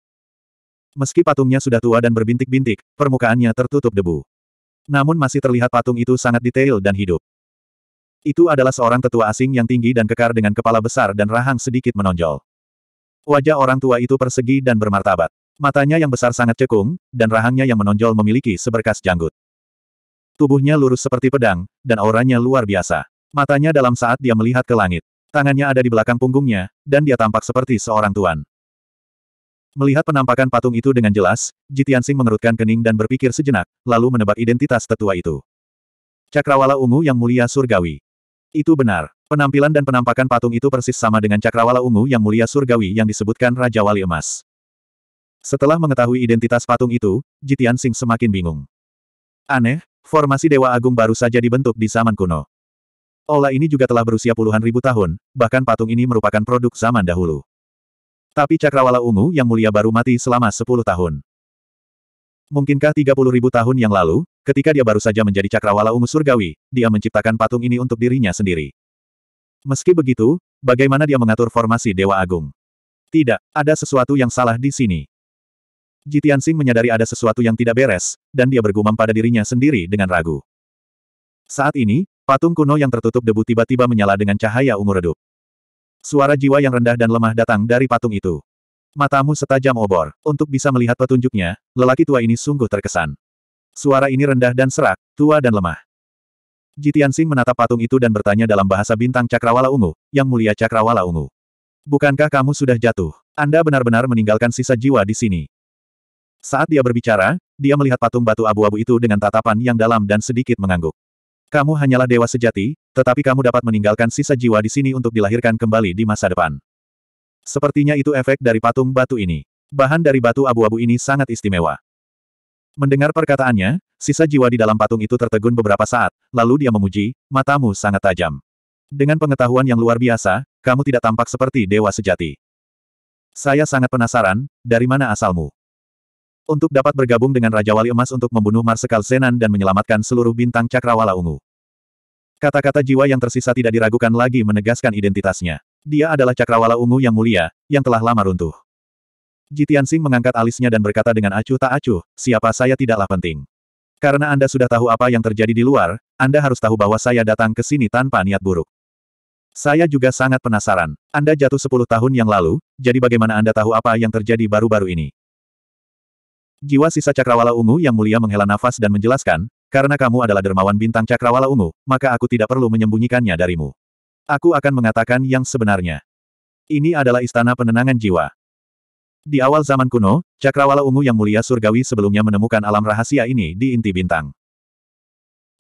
Meski patungnya sudah tua dan berbintik-bintik, permukaannya tertutup debu. Namun masih terlihat patung itu sangat detail dan hidup. Itu adalah seorang tetua asing yang tinggi dan kekar dengan kepala besar dan rahang sedikit menonjol. Wajah orang tua itu persegi dan bermartabat. Matanya yang besar sangat cekung, dan rahangnya yang menonjol memiliki seberkas janggut. Tubuhnya lurus seperti pedang, dan auranya luar biasa. Matanya dalam saat dia melihat ke langit. Tangannya ada di belakang punggungnya, dan dia tampak seperti seorang tuan. Melihat penampakan patung itu dengan jelas, Jitian Jitiansing mengerutkan kening dan berpikir sejenak, lalu menebak identitas tetua itu. Cakrawala ungu yang mulia surgawi. Itu benar. Penampilan dan penampakan patung itu persis sama dengan cakrawala ungu yang mulia surgawi yang disebutkan Raja Wali Emas. Setelah mengetahui identitas patung itu, Jitian Jitiansing semakin bingung. Aneh, formasi Dewa Agung baru saja dibentuk di zaman kuno. Ola ini juga telah berusia puluhan ribu tahun, bahkan patung ini merupakan produk zaman dahulu. Tapi Cakrawala Ungu yang mulia baru mati selama 10 tahun. Mungkinkah 30 ribu tahun yang lalu, ketika dia baru saja menjadi Cakrawala Ungu Surgawi, dia menciptakan patung ini untuk dirinya sendiri. Meski begitu, bagaimana dia mengatur formasi Dewa Agung? Tidak, ada sesuatu yang salah di sini. Jitian Sing menyadari ada sesuatu yang tidak beres, dan dia bergumam pada dirinya sendiri dengan ragu. Saat ini, patung kuno yang tertutup debu tiba-tiba menyala dengan cahaya ungu redup. Suara jiwa yang rendah dan lemah datang dari patung itu. Matamu setajam obor. Untuk bisa melihat petunjuknya, lelaki tua ini sungguh terkesan. Suara ini rendah dan serak, tua dan lemah. Jitian Sing menatap patung itu dan bertanya dalam bahasa bintang cakrawala ungu, yang mulia cakrawala ungu. Bukankah kamu sudah jatuh? Anda benar-benar meninggalkan sisa jiwa di sini. Saat dia berbicara, dia melihat patung batu abu-abu itu dengan tatapan yang dalam dan sedikit mengangguk. Kamu hanyalah dewa sejati, tetapi kamu dapat meninggalkan sisa jiwa di sini untuk dilahirkan kembali di masa depan. Sepertinya itu efek dari patung batu ini. Bahan dari batu abu-abu ini sangat istimewa. Mendengar perkataannya, sisa jiwa di dalam patung itu tertegun beberapa saat, lalu dia memuji, matamu sangat tajam. Dengan pengetahuan yang luar biasa, kamu tidak tampak seperti dewa sejati. Saya sangat penasaran, dari mana asalmu? untuk dapat bergabung dengan Raja Wali Emas untuk membunuh Marsekal Zenan dan menyelamatkan seluruh bintang cakrawala ungu. Kata-kata jiwa yang tersisa tidak diragukan lagi menegaskan identitasnya. Dia adalah cakrawala ungu yang mulia, yang telah lama runtuh. Jitian Sing mengangkat alisnya dan berkata dengan acuh tak acuh, siapa saya tidaklah penting. Karena Anda sudah tahu apa yang terjadi di luar, Anda harus tahu bahwa saya datang ke sini tanpa niat buruk. Saya juga sangat penasaran. Anda jatuh 10 tahun yang lalu, jadi bagaimana Anda tahu apa yang terjadi baru-baru ini? Jiwa sisa cakrawala ungu yang mulia menghela nafas dan menjelaskan, karena kamu adalah dermawan bintang cakrawala ungu, maka aku tidak perlu menyembunyikannya darimu. Aku akan mengatakan yang sebenarnya. Ini adalah istana penenangan jiwa. Di awal zaman kuno, cakrawala ungu yang mulia surgawi sebelumnya menemukan alam rahasia ini di inti bintang.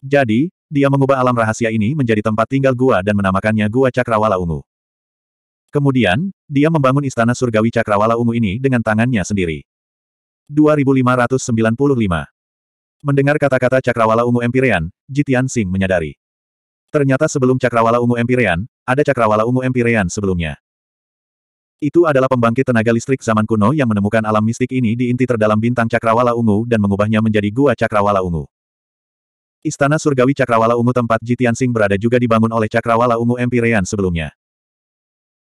Jadi, dia mengubah alam rahasia ini menjadi tempat tinggal gua dan menamakannya Gua Cakrawala Ungu. Kemudian, dia membangun istana surgawi cakrawala ungu ini dengan tangannya sendiri. 2595. Mendengar kata-kata cakrawala ungu Empyrean, Jitian Singh menyadari. Ternyata sebelum cakrawala ungu Empyrean, ada cakrawala ungu Empyrean sebelumnya. Itu adalah pembangkit tenaga listrik zaman kuno yang menemukan alam mistik ini di inti terdalam bintang cakrawala ungu dan mengubahnya menjadi gua cakrawala ungu. Istana surgawi cakrawala ungu tempat Jitian Singh berada juga dibangun oleh cakrawala ungu Empyrean sebelumnya.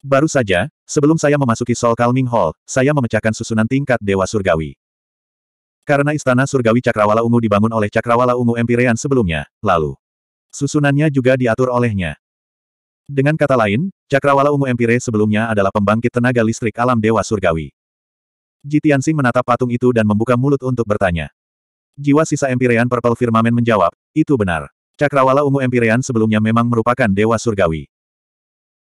Baru saja, sebelum saya memasuki Soul Calming Hall, saya memecahkan susunan tingkat Dewa Surgawi. Karena istana surgawi Cakrawala Ungu dibangun oleh Cakrawala Ungu Empirean sebelumnya, lalu susunannya juga diatur olehnya. Dengan kata lain, Cakrawala Ungu Empire sebelumnya adalah pembangkit tenaga listrik alam Dewa Surgawi. Jitiansing menatap patung itu dan membuka mulut untuk bertanya. Jiwa sisa Empirean Purple Firmamen menjawab, itu benar. Cakrawala Ungu Empirean sebelumnya memang merupakan Dewa Surgawi.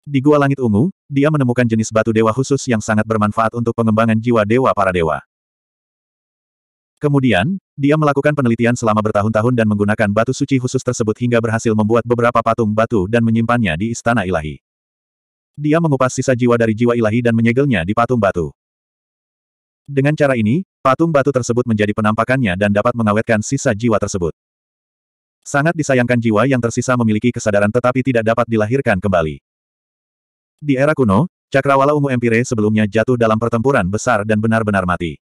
Di Gua Langit Ungu, dia menemukan jenis batu dewa khusus yang sangat bermanfaat untuk pengembangan jiwa dewa para dewa. Kemudian, dia melakukan penelitian selama bertahun-tahun dan menggunakan batu suci khusus tersebut hingga berhasil membuat beberapa patung batu dan menyimpannya di istana ilahi. Dia mengupas sisa jiwa dari jiwa ilahi dan menyegelnya di patung batu. Dengan cara ini, patung batu tersebut menjadi penampakannya dan dapat mengawetkan sisa jiwa tersebut. Sangat disayangkan jiwa yang tersisa memiliki kesadaran tetapi tidak dapat dilahirkan kembali. Di era kuno, Cakrawala Ungu Empire sebelumnya jatuh dalam pertempuran besar dan benar-benar mati.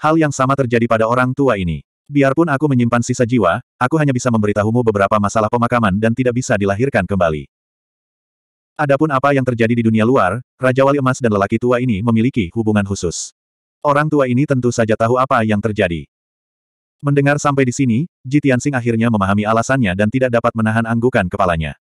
Hal yang sama terjadi pada orang tua ini. Biarpun aku menyimpan sisa jiwa, aku hanya bisa memberitahumu beberapa masalah pemakaman dan tidak bisa dilahirkan kembali. Adapun apa yang terjadi di dunia luar, Raja Wali Emas dan lelaki tua ini memiliki hubungan khusus. Orang tua ini tentu saja tahu apa yang terjadi. Mendengar sampai di sini, Jitian Tianxing akhirnya memahami alasannya dan tidak dapat menahan anggukan kepalanya.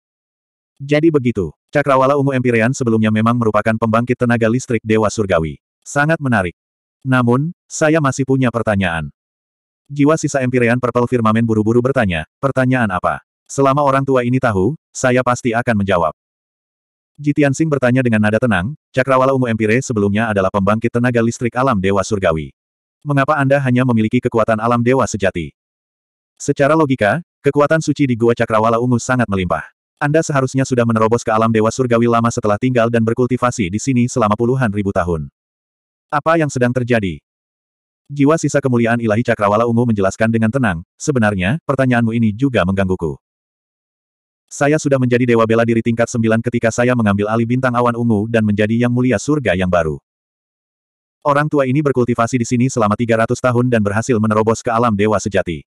Jadi begitu, cakrawala ungu Empyrean sebelumnya memang merupakan pembangkit tenaga listrik Dewa Surgawi. Sangat menarik. Namun, saya masih punya pertanyaan. Jiwa sisa empirean Purple Firmamen buru-buru bertanya, pertanyaan apa? Selama orang tua ini tahu, saya pasti akan menjawab. Jitian Sing bertanya dengan nada tenang, cakrawala ungu empire sebelumnya adalah pembangkit tenaga listrik alam dewa surgawi. Mengapa Anda hanya memiliki kekuatan alam dewa sejati? Secara logika, kekuatan suci di Gua Cakrawala Ungu sangat melimpah. Anda seharusnya sudah menerobos ke alam dewa surgawi lama setelah tinggal dan berkultivasi di sini selama puluhan ribu tahun. Apa yang sedang terjadi? Jiwa sisa kemuliaan ilahi Cakrawala Ungu menjelaskan dengan tenang, sebenarnya, pertanyaanmu ini juga menggangguku. Saya sudah menjadi Dewa Bela Diri tingkat sembilan ketika saya mengambil alih bintang awan ungu dan menjadi yang mulia surga yang baru. Orang tua ini berkultivasi di sini selama 300 tahun dan berhasil menerobos ke alam dewa sejati.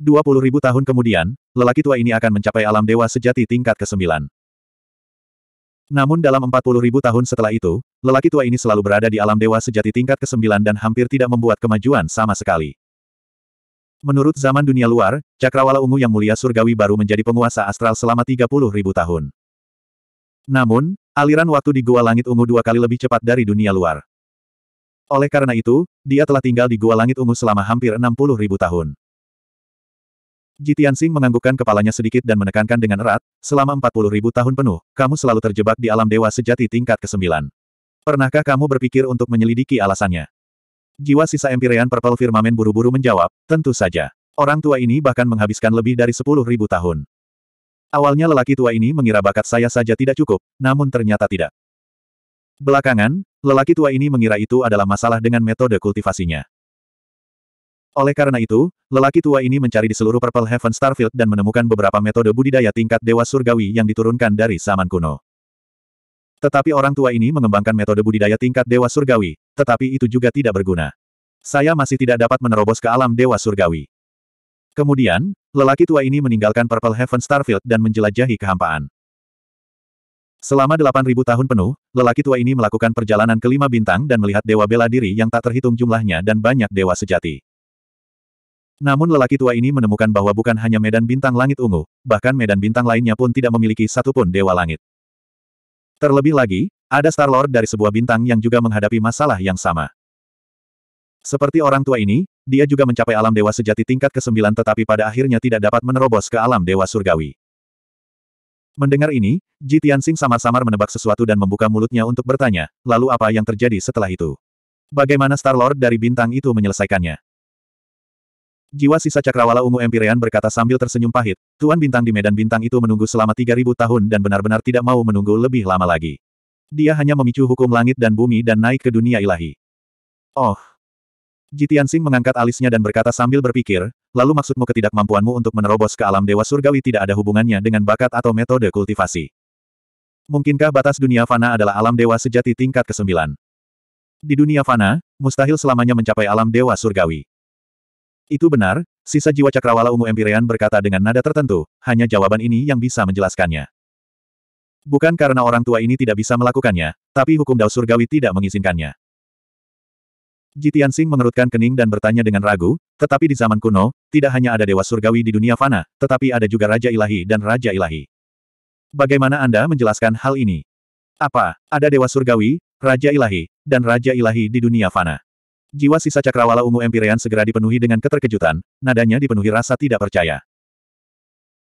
20 ribu tahun kemudian, lelaki tua ini akan mencapai alam dewa sejati tingkat ke-9. Namun dalam 40 ribu tahun setelah itu, Lelaki tua ini selalu berada di alam dewa sejati tingkat ke-9 dan hampir tidak membuat kemajuan sama sekali. Menurut zaman dunia luar, cakrawala ungu yang mulia surgawi baru menjadi penguasa astral selama 30 ribu tahun. Namun, aliran waktu di Gua Langit Ungu dua kali lebih cepat dari dunia luar. Oleh karena itu, dia telah tinggal di Gua Langit Ungu selama hampir 60 ribu tahun. Jitian Singh menganggukkan kepalanya sedikit dan menekankan dengan erat, selama 40 ribu tahun penuh, kamu selalu terjebak di alam dewa sejati tingkat ke-9. Pernahkah kamu berpikir untuk menyelidiki alasannya? Jiwa sisa Empyrean Purple Firmamen buru-buru menjawab, tentu saja. Orang tua ini bahkan menghabiskan lebih dari sepuluh ribu tahun. Awalnya lelaki tua ini mengira bakat saya saja tidak cukup, namun ternyata tidak. Belakangan, lelaki tua ini mengira itu adalah masalah dengan metode kultivasinya. Oleh karena itu, lelaki tua ini mencari di seluruh Purple Heaven Starfield dan menemukan beberapa metode budidaya tingkat dewa surgawi yang diturunkan dari zaman kuno. Tetapi orang tua ini mengembangkan metode budidaya tingkat Dewa Surgawi, tetapi itu juga tidak berguna. Saya masih tidak dapat menerobos ke alam Dewa Surgawi. Kemudian, lelaki tua ini meninggalkan Purple Heaven Starfield dan menjelajahi kehampaan. Selama 8.000 tahun penuh, lelaki tua ini melakukan perjalanan kelima bintang dan melihat dewa bela diri yang tak terhitung jumlahnya dan banyak dewa sejati. Namun lelaki tua ini menemukan bahwa bukan hanya medan bintang langit ungu, bahkan medan bintang lainnya pun tidak memiliki satupun dewa langit. Terlebih lagi, ada Star-Lord dari sebuah bintang yang juga menghadapi masalah yang sama. Seperti orang tua ini, dia juga mencapai alam dewa sejati tingkat ke-9 tetapi pada akhirnya tidak dapat menerobos ke alam dewa surgawi. Mendengar ini, Ji Tianxing samar-samar menebak sesuatu dan membuka mulutnya untuk bertanya, lalu apa yang terjadi setelah itu? Bagaimana Star-Lord dari bintang itu menyelesaikannya? Jiwa sisa cakrawala ungu Empirean berkata sambil tersenyum pahit, Tuan Bintang di Medan Bintang itu menunggu selama 3000 tahun dan benar-benar tidak mau menunggu lebih lama lagi. Dia hanya memicu hukum langit dan bumi dan naik ke dunia ilahi. Oh. Jitian Sing mengangkat alisnya dan berkata sambil berpikir, lalu maksudmu ketidakmampuanmu untuk menerobos ke alam dewa surgawi tidak ada hubungannya dengan bakat atau metode kultivasi. Mungkinkah batas dunia fana adalah alam dewa sejati tingkat ke-9? Di dunia fana, mustahil selamanya mencapai alam dewa surgawi. Itu benar, sisa jiwa cakrawala ungu Empyrean berkata dengan nada tertentu, hanya jawaban ini yang bisa menjelaskannya. Bukan karena orang tua ini tidak bisa melakukannya, tapi hukum Dao Surgawi tidak mengizinkannya. Jitian Sing mengerutkan kening dan bertanya dengan ragu, tetapi di zaman kuno, tidak hanya ada dewa surgawi di dunia fana, tetapi ada juga Raja Ilahi dan Raja Ilahi. Bagaimana Anda menjelaskan hal ini? Apa, ada dewa surgawi, Raja Ilahi, dan Raja Ilahi di dunia fana? Jiwa sisa cakrawala ungu Empyrean segera dipenuhi dengan keterkejutan, nadanya dipenuhi rasa tidak percaya.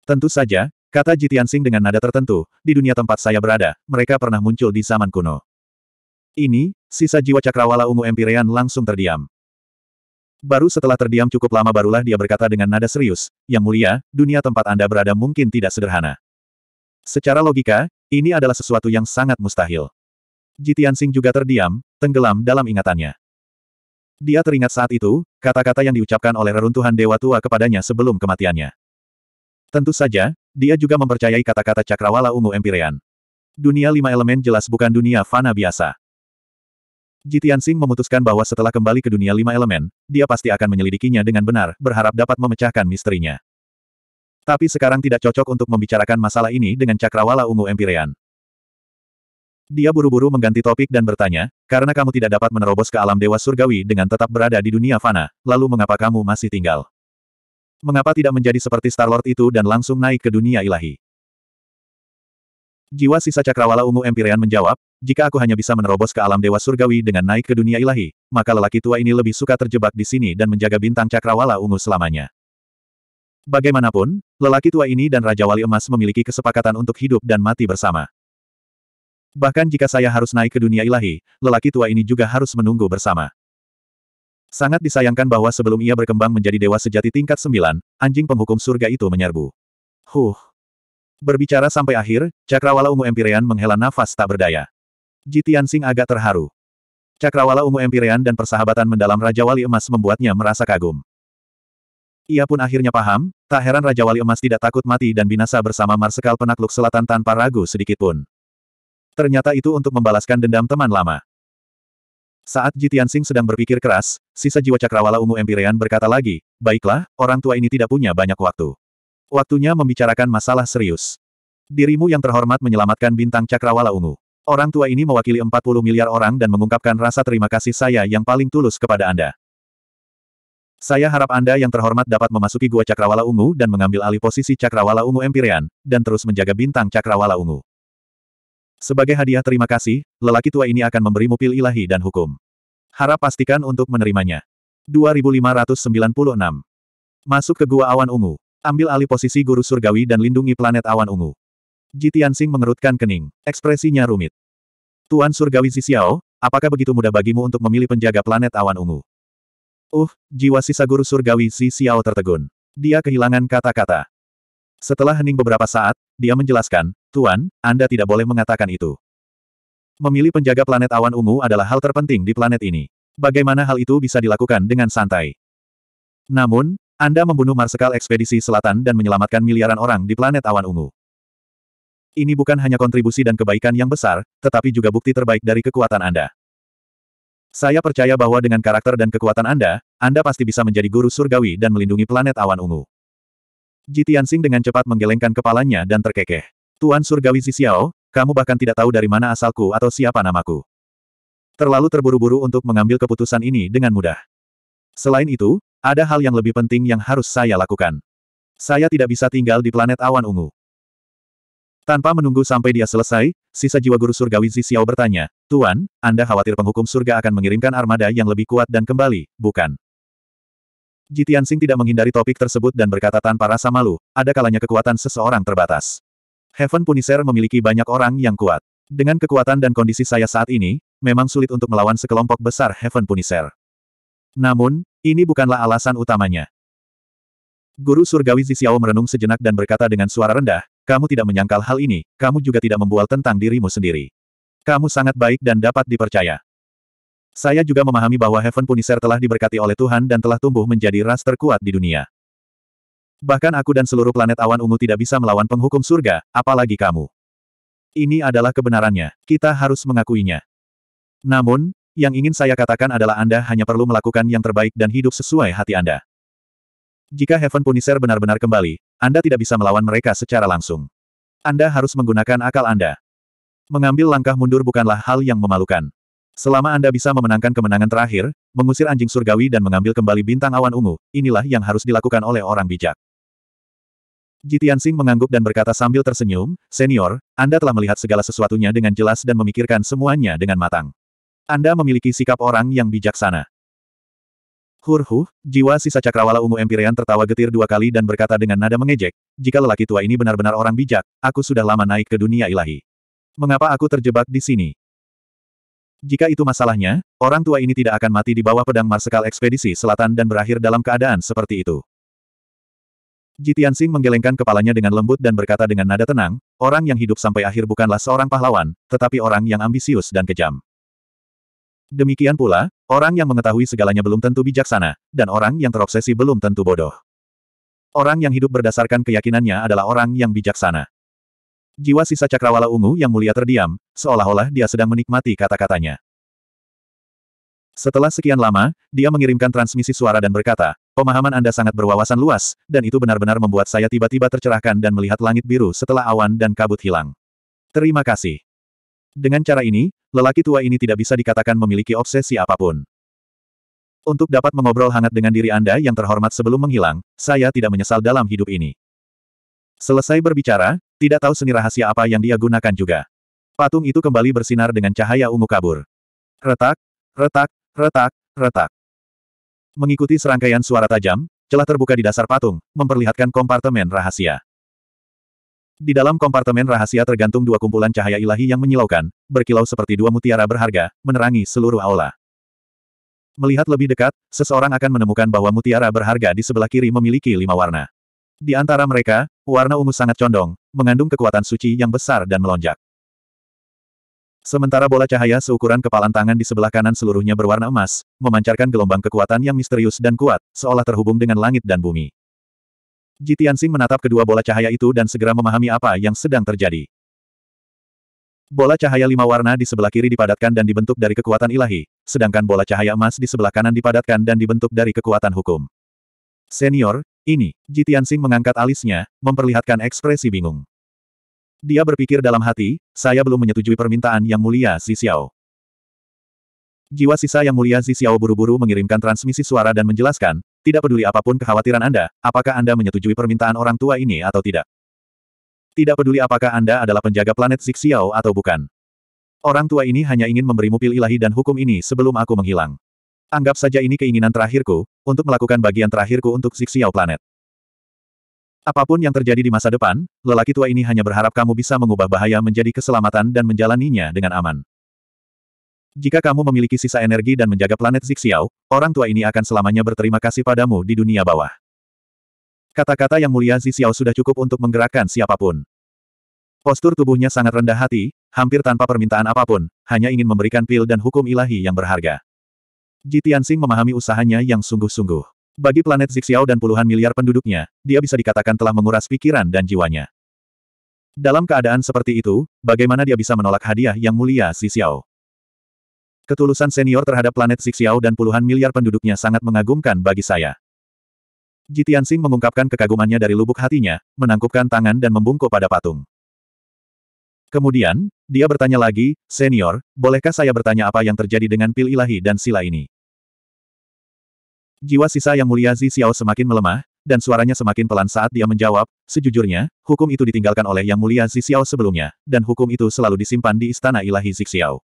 Tentu saja, kata jitian sing dengan nada tertentu, di dunia tempat saya berada, mereka pernah muncul di zaman kuno. Ini, sisa jiwa cakrawala ungu Empyrean langsung terdiam. Baru setelah terdiam cukup lama barulah dia berkata dengan nada serius, Yang mulia, dunia tempat Anda berada mungkin tidak sederhana. Secara logika, ini adalah sesuatu yang sangat mustahil. jitian sing juga terdiam, tenggelam dalam ingatannya. Dia teringat saat itu, kata-kata yang diucapkan oleh reruntuhan Dewa Tua kepadanya sebelum kematiannya. Tentu saja, dia juga mempercayai kata-kata cakrawala ungu Empyrean. Dunia lima elemen jelas bukan dunia fana biasa. Jitian Singh memutuskan bahwa setelah kembali ke dunia lima elemen, dia pasti akan menyelidikinya dengan benar, berharap dapat memecahkan misterinya. Tapi sekarang tidak cocok untuk membicarakan masalah ini dengan cakrawala ungu Empyrean. Dia buru-buru mengganti topik dan bertanya, karena kamu tidak dapat menerobos ke alam dewa surgawi dengan tetap berada di dunia fana, lalu mengapa kamu masih tinggal? Mengapa tidak menjadi seperti Star-Lord itu dan langsung naik ke dunia ilahi? Jiwa sisa cakrawala ungu Empyrean menjawab, jika aku hanya bisa menerobos ke alam dewa surgawi dengan naik ke dunia ilahi, maka lelaki tua ini lebih suka terjebak di sini dan menjaga bintang cakrawala ungu selamanya. Bagaimanapun, lelaki tua ini dan Raja Wali Emas memiliki kesepakatan untuk hidup dan mati bersama. Bahkan jika saya harus naik ke dunia ilahi, lelaki tua ini juga harus menunggu bersama. Sangat disayangkan bahwa sebelum ia berkembang menjadi dewa sejati tingkat sembilan, anjing penghukum surga itu menyerbu. Huh. Berbicara sampai akhir, Cakrawala Ungu Empyrean menghela nafas tak berdaya. Jitian Sing agak terharu. Cakrawala Ungu Empyrean dan persahabatan mendalam Raja Wali Emas membuatnya merasa kagum. Ia pun akhirnya paham, tak heran Raja Wali Emas tidak takut mati dan binasa bersama Marsekal Penakluk Selatan tanpa ragu sedikitpun. Ternyata itu untuk membalaskan dendam teman lama. Saat Jitian Jitiansing sedang berpikir keras, sisa jiwa cakrawala ungu Empyrean berkata lagi, Baiklah, orang tua ini tidak punya banyak waktu. Waktunya membicarakan masalah serius. Dirimu yang terhormat menyelamatkan bintang cakrawala ungu. Orang tua ini mewakili 40 miliar orang dan mengungkapkan rasa terima kasih saya yang paling tulus kepada Anda. Saya harap Anda yang terhormat dapat memasuki gua cakrawala ungu dan mengambil alih posisi cakrawala ungu Empyrean, dan terus menjaga bintang cakrawala ungu. Sebagai hadiah terima kasih, lelaki tua ini akan memberimu pil ilahi dan hukum. Harap pastikan untuk menerimanya. 2596. Masuk ke Gua Awan Ungu. Ambil alih posisi Guru Surgawi dan lindungi planet Awan Ungu. Jitian Sing mengerutkan kening. Ekspresinya rumit. Tuan Surgawi Zixiao, apakah begitu mudah bagimu untuk memilih penjaga planet Awan Ungu? Uh, jiwa sisa Guru Surgawi Zixiao tertegun. Dia kehilangan kata-kata. Setelah hening beberapa saat, dia menjelaskan, Tuan, Anda tidak boleh mengatakan itu. Memilih penjaga planet awan ungu adalah hal terpenting di planet ini. Bagaimana hal itu bisa dilakukan dengan santai? Namun, Anda membunuh Marsekal Ekspedisi Selatan dan menyelamatkan miliaran orang di planet awan ungu. Ini bukan hanya kontribusi dan kebaikan yang besar, tetapi juga bukti terbaik dari kekuatan Anda. Saya percaya bahwa dengan karakter dan kekuatan Anda, Anda pasti bisa menjadi guru surgawi dan melindungi planet awan ungu. Ji Tianxing dengan cepat menggelengkan kepalanya dan terkekeh. Tuan Surgawi Zixiao, kamu bahkan tidak tahu dari mana asalku atau siapa namaku. Terlalu terburu-buru untuk mengambil keputusan ini dengan mudah. Selain itu, ada hal yang lebih penting yang harus saya lakukan. Saya tidak bisa tinggal di planet awan ungu. Tanpa menunggu sampai dia selesai, sisa jiwa guru surgawi Zixiao bertanya, Tuan, Anda khawatir penghukum surga akan mengirimkan armada yang lebih kuat dan kembali, bukan? Jitian Sing tidak menghindari topik tersebut dan berkata tanpa rasa malu, ada kalanya kekuatan seseorang terbatas. Heaven Punisher memiliki banyak orang yang kuat. Dengan kekuatan dan kondisi saya saat ini, memang sulit untuk melawan sekelompok besar Heaven Punisher. Namun, ini bukanlah alasan utamanya. Guru Surgawi Zixiao merenung sejenak dan berkata dengan suara rendah, kamu tidak menyangkal hal ini, kamu juga tidak membual tentang dirimu sendiri. Kamu sangat baik dan dapat dipercaya. Saya juga memahami bahwa Heaven Punisher telah diberkati oleh Tuhan dan telah tumbuh menjadi ras terkuat di dunia. Bahkan aku dan seluruh planet awan ungu tidak bisa melawan penghukum surga, apalagi kamu. Ini adalah kebenarannya, kita harus mengakuinya. Namun, yang ingin saya katakan adalah Anda hanya perlu melakukan yang terbaik dan hidup sesuai hati Anda. Jika Heaven Punisher benar-benar kembali, Anda tidak bisa melawan mereka secara langsung. Anda harus menggunakan akal Anda. Mengambil langkah mundur bukanlah hal yang memalukan. Selama Anda bisa memenangkan kemenangan terakhir, mengusir anjing surgawi dan mengambil kembali bintang awan ungu, inilah yang harus dilakukan oleh orang bijak. Jitian Singh mengangguk dan berkata sambil tersenyum, Senior, Anda telah melihat segala sesuatunya dengan jelas dan memikirkan semuanya dengan matang. Anda memiliki sikap orang yang bijaksana. Hurhu, jiwa sisa cakrawala ungu Empyrean tertawa getir dua kali dan berkata dengan nada mengejek, jika lelaki tua ini benar-benar orang bijak, aku sudah lama naik ke dunia ilahi. Mengapa aku terjebak di sini? Jika itu masalahnya, orang tua ini tidak akan mati di bawah pedang Marsekal Ekspedisi Selatan dan berakhir dalam keadaan seperti itu. Jitiansing menggelengkan kepalanya dengan lembut dan berkata dengan nada tenang, orang yang hidup sampai akhir bukanlah seorang pahlawan, tetapi orang yang ambisius dan kejam. Demikian pula, orang yang mengetahui segalanya belum tentu bijaksana, dan orang yang terobsesi belum tentu bodoh. Orang yang hidup berdasarkan keyakinannya adalah orang yang bijaksana. Jiwa sisa cakrawala ungu yang mulia terdiam, seolah-olah dia sedang menikmati kata-katanya. Setelah sekian lama, dia mengirimkan transmisi suara dan berkata, pemahaman Anda sangat berwawasan luas, dan itu benar-benar membuat saya tiba-tiba tercerahkan dan melihat langit biru setelah awan dan kabut hilang. Terima kasih. Dengan cara ini, lelaki tua ini tidak bisa dikatakan memiliki obsesi apapun. Untuk dapat mengobrol hangat dengan diri Anda yang terhormat sebelum menghilang, saya tidak menyesal dalam hidup ini. Selesai berbicara, tidak tahu seni rahasia apa yang dia gunakan juga. Patung itu kembali bersinar dengan cahaya ungu kabur. Retak, retak, retak, retak. Mengikuti serangkaian suara tajam, celah terbuka di dasar patung, memperlihatkan kompartemen rahasia. Di dalam kompartemen rahasia tergantung dua kumpulan cahaya ilahi yang menyilaukan, berkilau seperti dua mutiara berharga, menerangi seluruh aula. Melihat lebih dekat, seseorang akan menemukan bahwa mutiara berharga di sebelah kiri memiliki lima warna. Di antara mereka, warna ungu sangat condong, mengandung kekuatan suci yang besar dan melonjak. Sementara bola cahaya seukuran kepalan tangan di sebelah kanan seluruhnya berwarna emas, memancarkan gelombang kekuatan yang misterius dan kuat, seolah terhubung dengan langit dan bumi. Jitiansing menatap kedua bola cahaya itu dan segera memahami apa yang sedang terjadi. Bola cahaya lima warna di sebelah kiri dipadatkan dan dibentuk dari kekuatan ilahi, sedangkan bola cahaya emas di sebelah kanan dipadatkan dan dibentuk dari kekuatan hukum. Senior, ini, Jitian Sing mengangkat alisnya, memperlihatkan ekspresi bingung. Dia berpikir dalam hati, saya belum menyetujui permintaan yang mulia Si Xiao. Jiwa sisa yang mulia Si Xiao buru-buru mengirimkan transmisi suara dan menjelaskan, tidak peduli apapun kekhawatiran Anda, apakah Anda menyetujui permintaan orang tua ini atau tidak. Tidak peduli apakah Anda adalah penjaga planet Si Xiao atau bukan. Orang tua ini hanya ingin memberimu pil ilahi dan hukum ini sebelum aku menghilang. Anggap saja ini keinginan terakhirku, untuk melakukan bagian terakhirku untuk Zixiao Planet. Apapun yang terjadi di masa depan, lelaki tua ini hanya berharap kamu bisa mengubah bahaya menjadi keselamatan dan menjalaninya dengan aman. Jika kamu memiliki sisa energi dan menjaga planet Zixiao, orang tua ini akan selamanya berterima kasih padamu di dunia bawah. Kata-kata yang mulia Zixiao sudah cukup untuk menggerakkan siapapun. Postur tubuhnya sangat rendah hati, hampir tanpa permintaan apapun, hanya ingin memberikan pil dan hukum ilahi yang berharga. Ji Tianxing memahami usahanya yang sungguh-sungguh. Bagi planet Zixiao dan puluhan miliar penduduknya, dia bisa dikatakan telah menguras pikiran dan jiwanya. Dalam keadaan seperti itu, bagaimana dia bisa menolak hadiah yang mulia Zixiao? Ketulusan senior terhadap planet Zixiao dan puluhan miliar penduduknya sangat mengagumkan bagi saya. Jitian Sing mengungkapkan kekagumannya dari lubuk hatinya, menangkupkan tangan dan membungkuk pada patung. Kemudian, dia bertanya lagi, Senior, bolehkah saya bertanya apa yang terjadi dengan pil ilahi dan sila ini? Jiwa sisa yang mulia Zi Xiao semakin melemah, dan suaranya semakin pelan saat dia menjawab, sejujurnya, hukum itu ditinggalkan oleh Yang Mulia Zixiao sebelumnya, dan hukum itu selalu disimpan di istana ilahi Zixiao.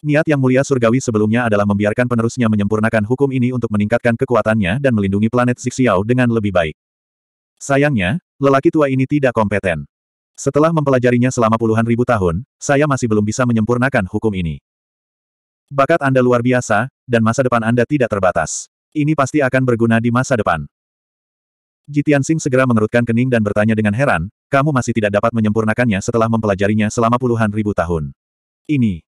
Niat Yang Mulia Surgawi sebelumnya adalah membiarkan penerusnya menyempurnakan hukum ini untuk meningkatkan kekuatannya dan melindungi planet Zixiao dengan lebih baik. Sayangnya, lelaki tua ini tidak kompeten. Setelah mempelajarinya selama puluhan ribu tahun, saya masih belum bisa menyempurnakan hukum ini. Bakat Anda luar biasa, dan masa depan Anda tidak terbatas. Ini pasti akan berguna di masa depan. Jitian Sing segera mengerutkan kening dan bertanya dengan heran, kamu masih tidak dapat menyempurnakannya setelah mempelajarinya selama puluhan ribu tahun. Ini.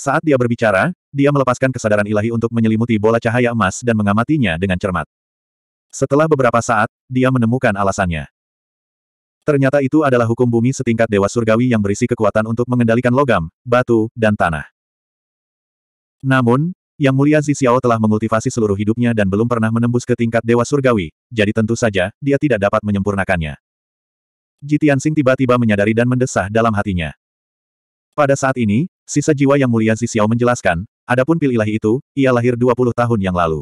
Saat dia berbicara, dia melepaskan kesadaran ilahi untuk menyelimuti bola cahaya emas dan mengamatinya dengan cermat. Setelah beberapa saat, dia menemukan alasannya. Ternyata itu adalah hukum bumi setingkat dewa surgawi yang berisi kekuatan untuk mengendalikan logam, batu, dan tanah. Namun, Yang Mulia Zixiao telah mengultivasi seluruh hidupnya dan belum pernah menembus ke tingkat Dewa Surgawi, jadi tentu saja, dia tidak dapat menyempurnakannya. Jitiansing tiba-tiba menyadari dan mendesah dalam hatinya. Pada saat ini, sisa jiwa Yang Mulia Zixiao menjelaskan, adapun pil ilahi itu, ia lahir 20 tahun yang lalu.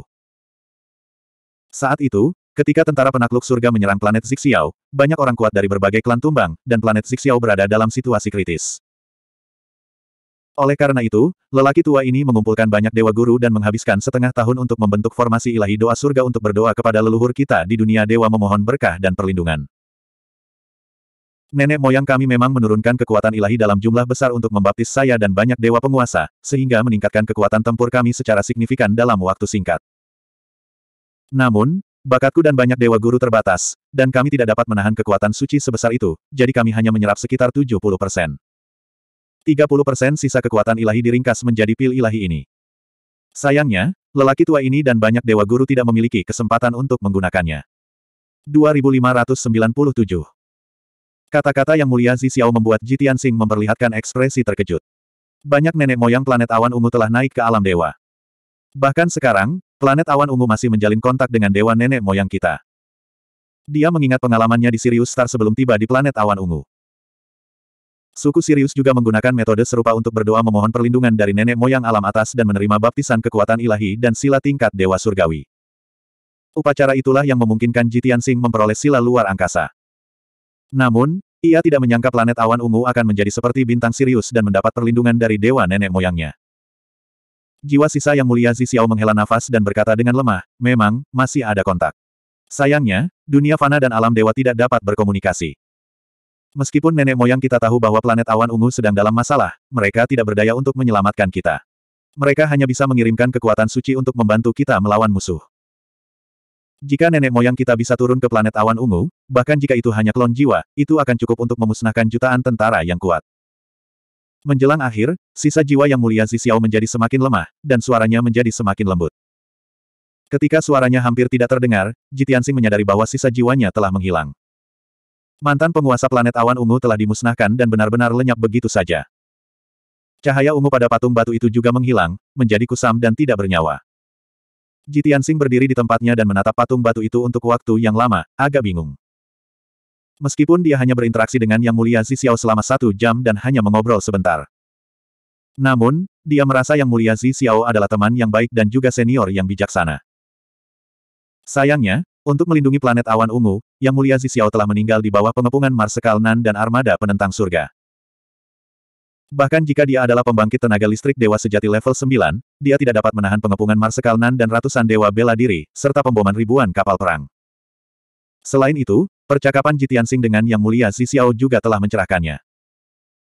Saat itu, ketika tentara penakluk surga menyerang planet Zixiao, banyak orang kuat dari berbagai klan tumbang, dan planet Zixiao berada dalam situasi kritis. Oleh karena itu, lelaki tua ini mengumpulkan banyak dewa guru dan menghabiskan setengah tahun untuk membentuk formasi ilahi doa surga untuk berdoa kepada leluhur kita di dunia dewa memohon berkah dan perlindungan. Nenek moyang kami memang menurunkan kekuatan ilahi dalam jumlah besar untuk membaptis saya dan banyak dewa penguasa, sehingga meningkatkan kekuatan tempur kami secara signifikan dalam waktu singkat. Namun, bakatku dan banyak dewa guru terbatas, dan kami tidak dapat menahan kekuatan suci sebesar itu, jadi kami hanya menyerap sekitar 70 persen. 30% sisa kekuatan ilahi diringkas menjadi pil ilahi ini. Sayangnya, lelaki tua ini dan banyak dewa guru tidak memiliki kesempatan untuk menggunakannya. 2597 Kata-kata yang mulia Zi Xiao membuat Ji Tianxing memperlihatkan ekspresi terkejut. Banyak nenek moyang planet awan ungu telah naik ke alam dewa. Bahkan sekarang, planet awan ungu masih menjalin kontak dengan dewa nenek moyang kita. Dia mengingat pengalamannya di Sirius Star sebelum tiba di planet awan ungu. Suku Sirius juga menggunakan metode serupa untuk berdoa memohon perlindungan dari nenek moyang alam atas dan menerima baptisan kekuatan ilahi dan sila tingkat dewa surgawi. Upacara itulah yang memungkinkan Jitian Sing memperoleh sila luar angkasa. Namun, ia tidak menyangka planet awan ungu akan menjadi seperti bintang Sirius dan mendapat perlindungan dari dewa nenek moyangnya. Jiwa sisa yang mulia Zixiao menghela nafas dan berkata dengan lemah, memang, masih ada kontak. Sayangnya, dunia fana dan alam dewa tidak dapat berkomunikasi. Meskipun nenek moyang kita tahu bahwa planet awan ungu sedang dalam masalah, mereka tidak berdaya untuk menyelamatkan kita. Mereka hanya bisa mengirimkan kekuatan suci untuk membantu kita melawan musuh. Jika nenek moyang kita bisa turun ke planet awan ungu, bahkan jika itu hanya klon jiwa, itu akan cukup untuk memusnahkan jutaan tentara yang kuat. Menjelang akhir, sisa jiwa yang mulia Zixiao menjadi semakin lemah, dan suaranya menjadi semakin lembut. Ketika suaranya hampir tidak terdengar, Jitiansing menyadari bahwa sisa jiwanya telah menghilang. Mantan penguasa planet awan ungu telah dimusnahkan dan benar-benar lenyap begitu saja. Cahaya ungu pada patung batu itu juga menghilang, menjadi kusam dan tidak bernyawa. Jitian Sing berdiri di tempatnya dan menatap patung batu itu untuk waktu yang lama, agak bingung. Meskipun dia hanya berinteraksi dengan Yang Mulia Zixiao selama satu jam dan hanya mengobrol sebentar. Namun, dia merasa Yang Mulia Zixiao adalah teman yang baik dan juga senior yang bijaksana. Sayangnya, untuk melindungi planet awan ungu, Yang Mulia Zixiao telah meninggal di bawah pengepungan Marsekal Nan dan armada penentang surga. Bahkan jika dia adalah pembangkit tenaga listrik dewa sejati level 9, dia tidak dapat menahan pengepungan Marsekal Nan dan ratusan dewa bela diri, serta pemboman ribuan kapal perang. Selain itu, percakapan Jitian Sing dengan Yang Mulia Zixiao juga telah mencerahkannya.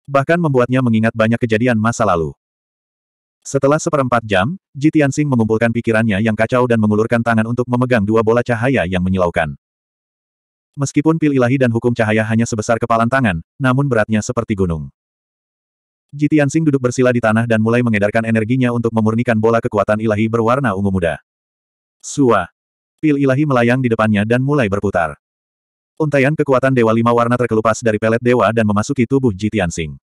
Bahkan membuatnya mengingat banyak kejadian masa lalu. Setelah seperempat jam, Ji Tianxing mengumpulkan pikirannya yang kacau dan mengulurkan tangan untuk memegang dua bola cahaya yang menyilaukan. Meskipun pil ilahi dan hukum cahaya hanya sebesar kepalan tangan, namun beratnya seperti gunung. Ji Tianxing duduk bersila di tanah dan mulai mengedarkan energinya untuk memurnikan bola kekuatan ilahi berwarna ungu muda. Sua. Pil ilahi melayang di depannya dan mulai berputar. Untaian kekuatan Dewa Lima Warna terkelupas dari pelet Dewa dan memasuki tubuh Ji Tianxing.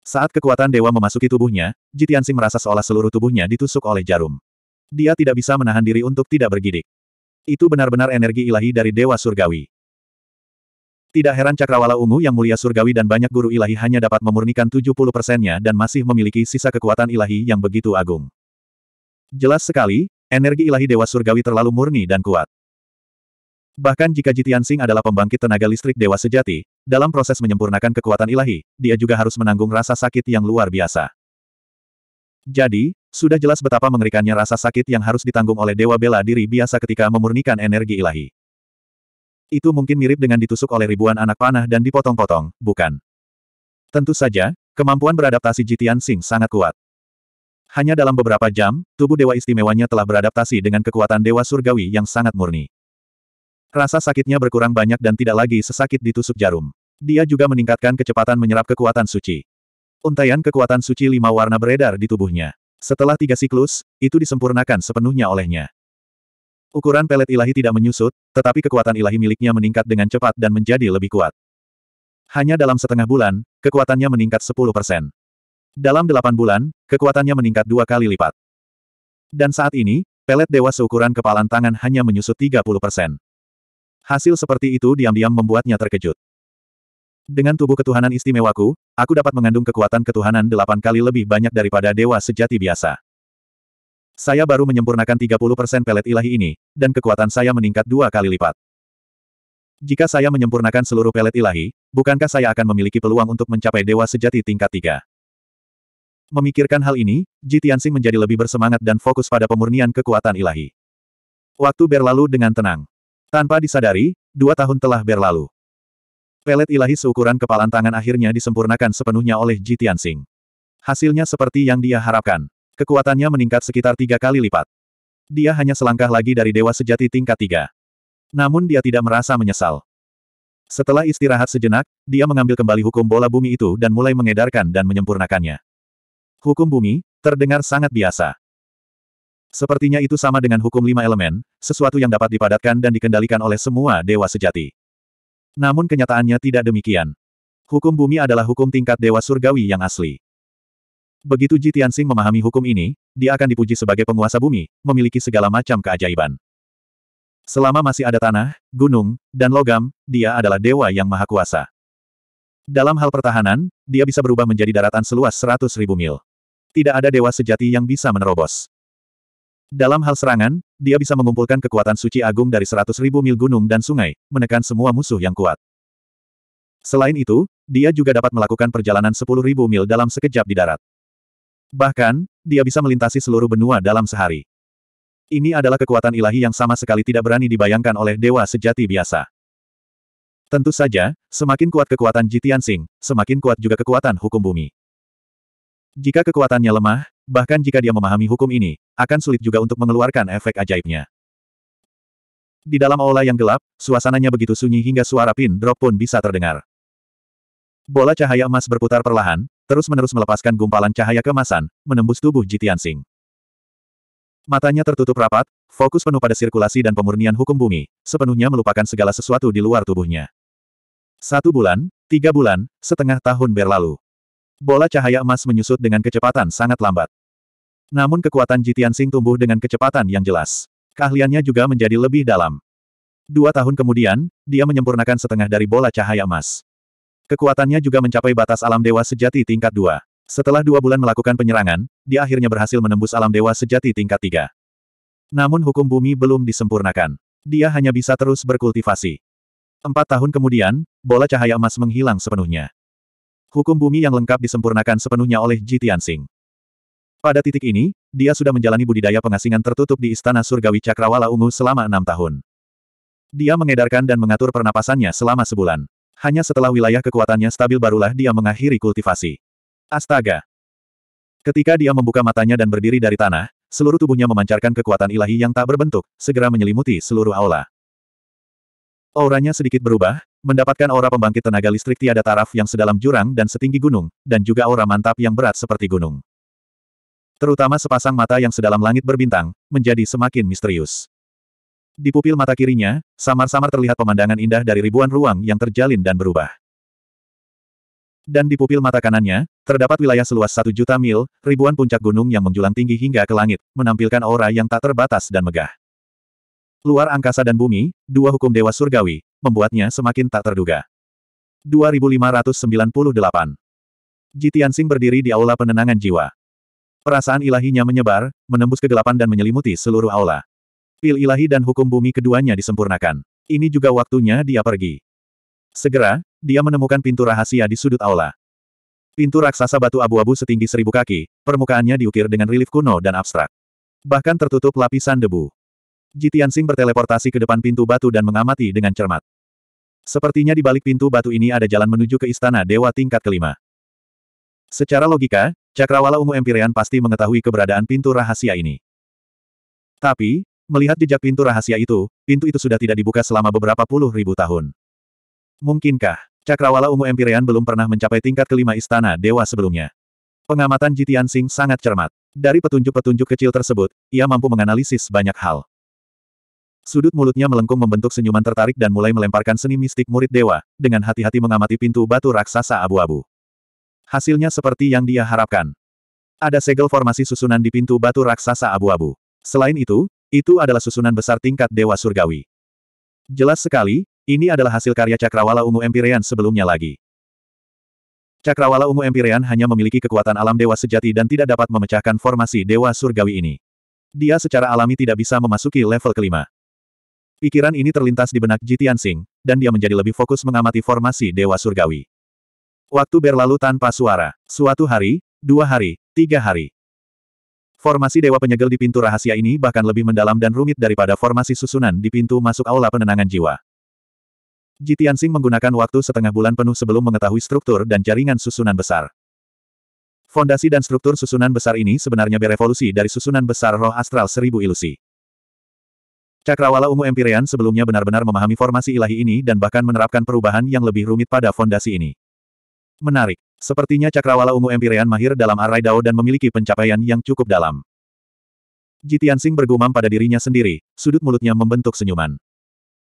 Saat kekuatan dewa memasuki tubuhnya, Jitiansing merasa seolah seluruh tubuhnya ditusuk oleh jarum. Dia tidak bisa menahan diri untuk tidak bergidik. Itu benar-benar energi ilahi dari dewa surgawi. Tidak heran cakrawala ungu yang mulia surgawi dan banyak guru ilahi hanya dapat memurnikan 70 persennya dan masih memiliki sisa kekuatan ilahi yang begitu agung. Jelas sekali, energi ilahi dewa surgawi terlalu murni dan kuat. Bahkan jika Jitian Sing adalah pembangkit tenaga listrik dewa sejati, dalam proses menyempurnakan kekuatan ilahi, dia juga harus menanggung rasa sakit yang luar biasa. Jadi, sudah jelas betapa mengerikannya rasa sakit yang harus ditanggung oleh dewa bela diri biasa ketika memurnikan energi ilahi. Itu mungkin mirip dengan ditusuk oleh ribuan anak panah dan dipotong-potong, bukan? Tentu saja, kemampuan beradaptasi Jitian Sing sangat kuat. Hanya dalam beberapa jam, tubuh dewa istimewanya telah beradaptasi dengan kekuatan dewa surgawi yang sangat murni. Rasa sakitnya berkurang banyak dan tidak lagi sesakit ditusuk jarum. Dia juga meningkatkan kecepatan menyerap kekuatan suci. Untaian kekuatan suci lima warna beredar di tubuhnya. Setelah tiga siklus, itu disempurnakan sepenuhnya olehnya. Ukuran pelet ilahi tidak menyusut, tetapi kekuatan ilahi miliknya meningkat dengan cepat dan menjadi lebih kuat. Hanya dalam setengah bulan, kekuatannya meningkat 10 persen. Dalam delapan bulan, kekuatannya meningkat dua kali lipat. Dan saat ini, pelet dewa seukuran kepalan tangan hanya menyusut 30 persen. Hasil seperti itu diam-diam membuatnya terkejut. Dengan tubuh ketuhanan istimewaku, aku dapat mengandung kekuatan ketuhanan delapan kali lebih banyak daripada dewa sejati biasa. Saya baru menyempurnakan 30% pelet ilahi ini, dan kekuatan saya meningkat dua kali lipat. Jika saya menyempurnakan seluruh pelet ilahi, bukankah saya akan memiliki peluang untuk mencapai dewa sejati tingkat tiga? Memikirkan hal ini, Ji Tianxing menjadi lebih bersemangat dan fokus pada pemurnian kekuatan ilahi. Waktu berlalu dengan tenang. Tanpa disadari, dua tahun telah berlalu. Pelet ilahi seukuran kepalan tangan akhirnya disempurnakan sepenuhnya oleh Ji Tianxing. Hasilnya seperti yang dia harapkan. Kekuatannya meningkat sekitar tiga kali lipat. Dia hanya selangkah lagi dari dewa sejati tingkat tiga. Namun dia tidak merasa menyesal. Setelah istirahat sejenak, dia mengambil kembali hukum bola bumi itu dan mulai mengedarkan dan menyempurnakannya. Hukum bumi, terdengar sangat biasa. Sepertinya itu sama dengan hukum lima elemen, sesuatu yang dapat dipadatkan dan dikendalikan oleh semua dewa sejati. Namun kenyataannya tidak demikian. Hukum bumi adalah hukum tingkat dewa surgawi yang asli. Begitu Ji Tianxing memahami hukum ini, dia akan dipuji sebagai penguasa bumi, memiliki segala macam keajaiban. Selama masih ada tanah, gunung, dan logam, dia adalah dewa yang maha kuasa. Dalam hal pertahanan, dia bisa berubah menjadi daratan seluas seratus ribu mil. Tidak ada dewa sejati yang bisa menerobos. Dalam hal serangan, dia bisa mengumpulkan kekuatan suci agung dari seratus ribu mil gunung dan sungai, menekan semua musuh yang kuat. Selain itu, dia juga dapat melakukan perjalanan sepuluh ribu mil dalam sekejap di darat. Bahkan, dia bisa melintasi seluruh benua dalam sehari. Ini adalah kekuatan ilahi yang sama sekali tidak berani dibayangkan oleh dewa sejati biasa. Tentu saja, semakin kuat kekuatan Jitian Sing, semakin kuat juga kekuatan hukum bumi. Jika kekuatannya lemah, bahkan jika dia memahami hukum ini, akan sulit juga untuk mengeluarkan efek ajaibnya. Di dalam aula yang gelap, suasananya begitu sunyi hingga suara pin drop pun bisa terdengar. Bola cahaya emas berputar perlahan, terus-menerus melepaskan gumpalan cahaya kemasan, menembus tubuh Jitian Sing. Matanya tertutup rapat, fokus penuh pada sirkulasi dan pemurnian hukum bumi, sepenuhnya melupakan segala sesuatu di luar tubuhnya. Satu bulan, tiga bulan, setengah tahun berlalu. Bola cahaya emas menyusut dengan kecepatan sangat lambat. Namun kekuatan Jitian Sing tumbuh dengan kecepatan yang jelas. Keahliannya juga menjadi lebih dalam. Dua tahun kemudian, dia menyempurnakan setengah dari bola cahaya emas. Kekuatannya juga mencapai batas alam dewa sejati tingkat dua. Setelah dua bulan melakukan penyerangan, dia akhirnya berhasil menembus alam dewa sejati tingkat tiga. Namun hukum bumi belum disempurnakan. Dia hanya bisa terus berkultivasi. Empat tahun kemudian, bola cahaya emas menghilang sepenuhnya. Hukum bumi yang lengkap disempurnakan sepenuhnya oleh Jitian Singh. Pada titik ini, dia sudah menjalani budidaya pengasingan tertutup di Istana Surgawi Cakrawala Ungu selama enam tahun. Dia mengedarkan dan mengatur pernapasannya selama sebulan. Hanya setelah wilayah kekuatannya stabil barulah dia mengakhiri kultivasi. Astaga! Ketika dia membuka matanya dan berdiri dari tanah, seluruh tubuhnya memancarkan kekuatan ilahi yang tak berbentuk, segera menyelimuti seluruh aula. Auranya sedikit berubah, mendapatkan aura pembangkit tenaga listrik tiada taraf yang sedalam jurang dan setinggi gunung, dan juga aura mantap yang berat seperti gunung terutama sepasang mata yang sedalam langit berbintang, menjadi semakin misterius. Di pupil mata kirinya, samar-samar terlihat pemandangan indah dari ribuan ruang yang terjalin dan berubah. Dan di pupil mata kanannya, terdapat wilayah seluas satu juta mil, ribuan puncak gunung yang menjulang tinggi hingga ke langit, menampilkan aura yang tak terbatas dan megah. Luar angkasa dan bumi, dua hukum dewa surgawi, membuatnya semakin tak terduga. 2598 Jitian Sing berdiri di aula penenangan jiwa. Perasaan ilahinya menyebar, menembus kegelapan dan menyelimuti seluruh aula. Pil ilahi dan hukum bumi keduanya disempurnakan. Ini juga waktunya dia pergi. Segera, dia menemukan pintu rahasia di sudut aula. Pintu raksasa batu abu-abu setinggi seribu kaki, permukaannya diukir dengan relief kuno dan abstrak. Bahkan tertutup lapisan debu. Jitian Sing berteleportasi ke depan pintu batu dan mengamati dengan cermat. Sepertinya di balik pintu batu ini ada jalan menuju ke istana dewa tingkat kelima. Secara logika, Cakrawala Ungu Empyrean pasti mengetahui keberadaan pintu rahasia ini. Tapi, melihat jejak pintu rahasia itu, pintu itu sudah tidak dibuka selama beberapa puluh ribu tahun. Mungkinkah, Cakrawala Ungu Empyrean belum pernah mencapai tingkat kelima istana dewa sebelumnya? Pengamatan Jitian Sing sangat cermat. Dari petunjuk-petunjuk kecil tersebut, ia mampu menganalisis banyak hal. Sudut mulutnya melengkung membentuk senyuman tertarik dan mulai melemparkan seni mistik murid dewa, dengan hati-hati mengamati pintu batu raksasa abu-abu. Hasilnya seperti yang dia harapkan. Ada segel formasi susunan di pintu batu raksasa abu-abu. Selain itu, itu adalah susunan besar tingkat Dewa Surgawi. Jelas sekali, ini adalah hasil karya Cakrawala Ungu Empirean sebelumnya lagi. Cakrawala Ungu Empirean hanya memiliki kekuatan alam dewa sejati dan tidak dapat memecahkan formasi Dewa Surgawi ini. Dia secara alami tidak bisa memasuki level kelima. Pikiran ini terlintas di benak Jitian Singh, dan dia menjadi lebih fokus mengamati formasi Dewa Surgawi. Waktu berlalu tanpa suara. Suatu hari, dua hari, tiga hari. Formasi Dewa Penyegel di pintu rahasia ini bahkan lebih mendalam dan rumit daripada formasi susunan di pintu masuk aula penenangan jiwa. Jitian Jitiansing menggunakan waktu setengah bulan penuh sebelum mengetahui struktur dan jaringan susunan besar. Fondasi dan struktur susunan besar ini sebenarnya berevolusi dari susunan besar roh astral seribu ilusi. Cakrawala Ungu Empyrean sebelumnya benar-benar memahami formasi ilahi ini dan bahkan menerapkan perubahan yang lebih rumit pada fondasi ini. Menarik. Sepertinya cakrawala ungu Empyrean mahir dalam arai dao dan memiliki pencapaian yang cukup dalam. Jitian Sing bergumam pada dirinya sendiri, sudut mulutnya membentuk senyuman.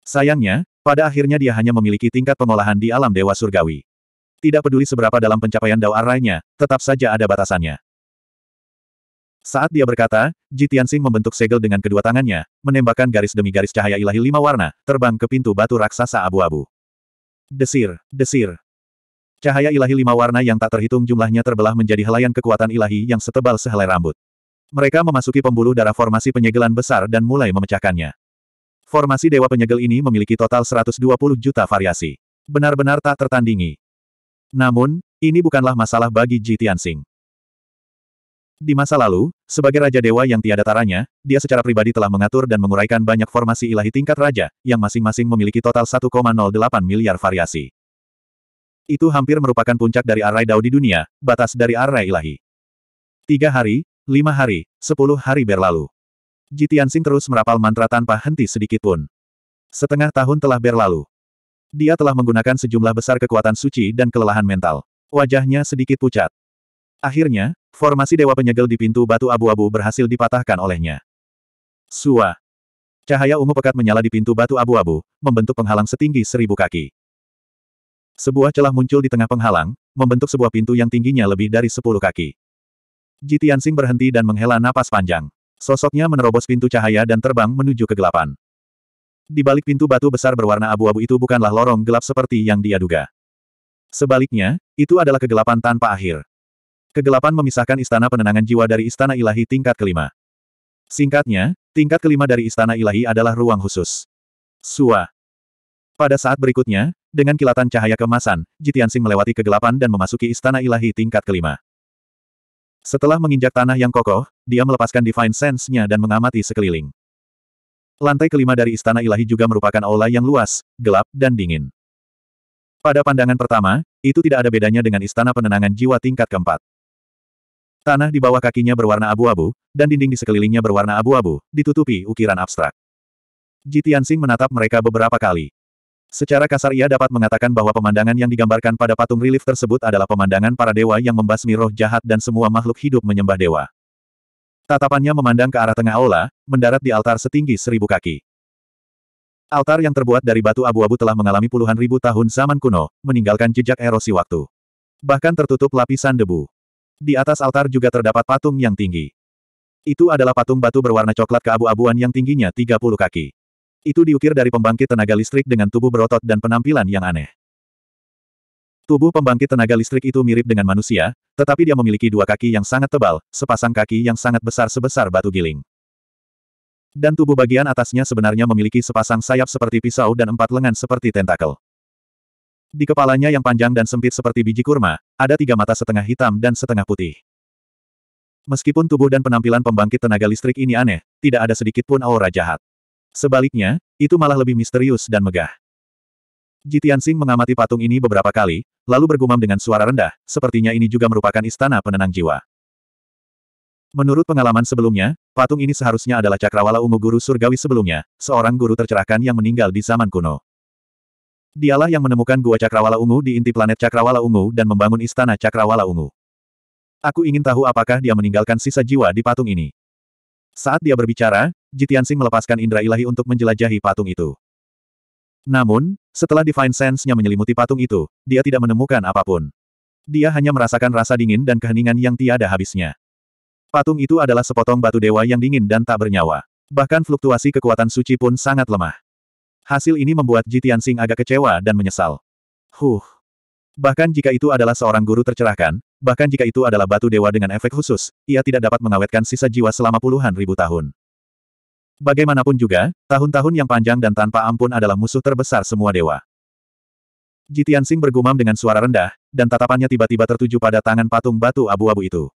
Sayangnya, pada akhirnya dia hanya memiliki tingkat pengolahan di alam dewa surgawi. Tidak peduli seberapa dalam pencapaian dao arainya, tetap saja ada batasannya. Saat dia berkata, Jitian Sing membentuk segel dengan kedua tangannya, menembakkan garis demi garis cahaya ilahi lima warna, terbang ke pintu batu raksasa abu-abu. Desir, desir, Cahaya ilahi lima warna yang tak terhitung jumlahnya terbelah menjadi helaian kekuatan ilahi yang setebal sehelai rambut. Mereka memasuki pembuluh darah formasi penyegelan besar dan mulai memecahkannya. Formasi Dewa Penyegel ini memiliki total 120 juta variasi. Benar-benar tak tertandingi. Namun, ini bukanlah masalah bagi Ji Tianxing. Di masa lalu, sebagai Raja Dewa yang tiada taranya, dia secara pribadi telah mengatur dan menguraikan banyak formasi ilahi tingkat raja, yang masing-masing memiliki total 1,08 miliar variasi. Itu hampir merupakan puncak dari arai dao di dunia, batas dari arai ilahi. Tiga hari, lima hari, sepuluh hari berlalu. Jitian Jitiansing terus merapal mantra tanpa henti sedikit pun. Setengah tahun telah berlalu. Dia telah menggunakan sejumlah besar kekuatan suci dan kelelahan mental. Wajahnya sedikit pucat. Akhirnya, formasi Dewa Penyegel di pintu batu abu-abu berhasil dipatahkan olehnya. Sua. Cahaya ungu pekat menyala di pintu batu abu-abu, membentuk penghalang setinggi seribu kaki. Sebuah celah muncul di tengah penghalang, membentuk sebuah pintu yang tingginya lebih dari sepuluh kaki. Ji Tianxing berhenti dan menghela napas panjang. Sosoknya menerobos pintu cahaya dan terbang menuju kegelapan. Di balik pintu batu besar berwarna abu-abu itu bukanlah lorong gelap seperti yang dia duga. Sebaliknya, itu adalah kegelapan tanpa akhir. Kegelapan memisahkan istana penenangan jiwa dari istana ilahi tingkat kelima. Singkatnya, tingkat kelima dari istana ilahi adalah ruang khusus. Sua. Pada saat berikutnya, dengan kilatan cahaya kemasan, Jitiansing melewati kegelapan dan memasuki istana ilahi tingkat kelima. Setelah menginjak tanah yang kokoh, dia melepaskan Divine Sense-nya dan mengamati sekeliling. Lantai kelima dari istana ilahi juga merupakan aula yang luas, gelap, dan dingin. Pada pandangan pertama, itu tidak ada bedanya dengan istana penenangan jiwa tingkat keempat. Tanah di bawah kakinya berwarna abu-abu, dan dinding di sekelilingnya berwarna abu-abu, ditutupi ukiran abstrak. Jitiansing menatap mereka beberapa kali. Secara kasar ia dapat mengatakan bahwa pemandangan yang digambarkan pada patung relief tersebut adalah pemandangan para dewa yang membasmi roh jahat dan semua makhluk hidup menyembah dewa. Tatapannya memandang ke arah tengah aula, mendarat di altar setinggi seribu kaki. Altar yang terbuat dari batu abu-abu telah mengalami puluhan ribu tahun zaman kuno, meninggalkan jejak erosi waktu. Bahkan tertutup lapisan debu. Di atas altar juga terdapat patung yang tinggi. Itu adalah patung batu berwarna coklat keabu-abuan yang tingginya 30 kaki. Itu diukir dari pembangkit tenaga listrik dengan tubuh berotot dan penampilan yang aneh. Tubuh pembangkit tenaga listrik itu mirip dengan manusia, tetapi dia memiliki dua kaki yang sangat tebal, sepasang kaki yang sangat besar sebesar batu giling. Dan tubuh bagian atasnya sebenarnya memiliki sepasang sayap seperti pisau dan empat lengan seperti tentakel. Di kepalanya yang panjang dan sempit seperti biji kurma, ada tiga mata setengah hitam dan setengah putih. Meskipun tubuh dan penampilan pembangkit tenaga listrik ini aneh, tidak ada sedikit pun aura jahat. Sebaliknya, itu malah lebih misterius dan megah. Jitian Jitiansing mengamati patung ini beberapa kali, lalu bergumam dengan suara rendah, sepertinya ini juga merupakan istana penenang jiwa. Menurut pengalaman sebelumnya, patung ini seharusnya adalah cakrawala ungu guru surgawi sebelumnya, seorang guru tercerahkan yang meninggal di zaman kuno. Dialah yang menemukan gua cakrawala ungu di inti planet cakrawala ungu dan membangun istana cakrawala ungu. Aku ingin tahu apakah dia meninggalkan sisa jiwa di patung ini. Saat dia berbicara, Jitiansing melepaskan indera ilahi untuk menjelajahi patung itu. Namun, setelah Divine Sense-nya menyelimuti patung itu, dia tidak menemukan apapun. Dia hanya merasakan rasa dingin dan keheningan yang tiada habisnya. Patung itu adalah sepotong batu dewa yang dingin dan tak bernyawa. Bahkan fluktuasi kekuatan suci pun sangat lemah. Hasil ini membuat Jitian Sing agak kecewa dan menyesal. Huh. Bahkan jika itu adalah seorang guru tercerahkan, bahkan jika itu adalah batu dewa dengan efek khusus, ia tidak dapat mengawetkan sisa jiwa selama puluhan ribu tahun. Bagaimanapun juga, tahun-tahun yang panjang dan tanpa ampun adalah musuh terbesar semua dewa. Jitian Sing bergumam dengan suara rendah, dan tatapannya tiba-tiba tertuju pada tangan patung batu abu-abu itu.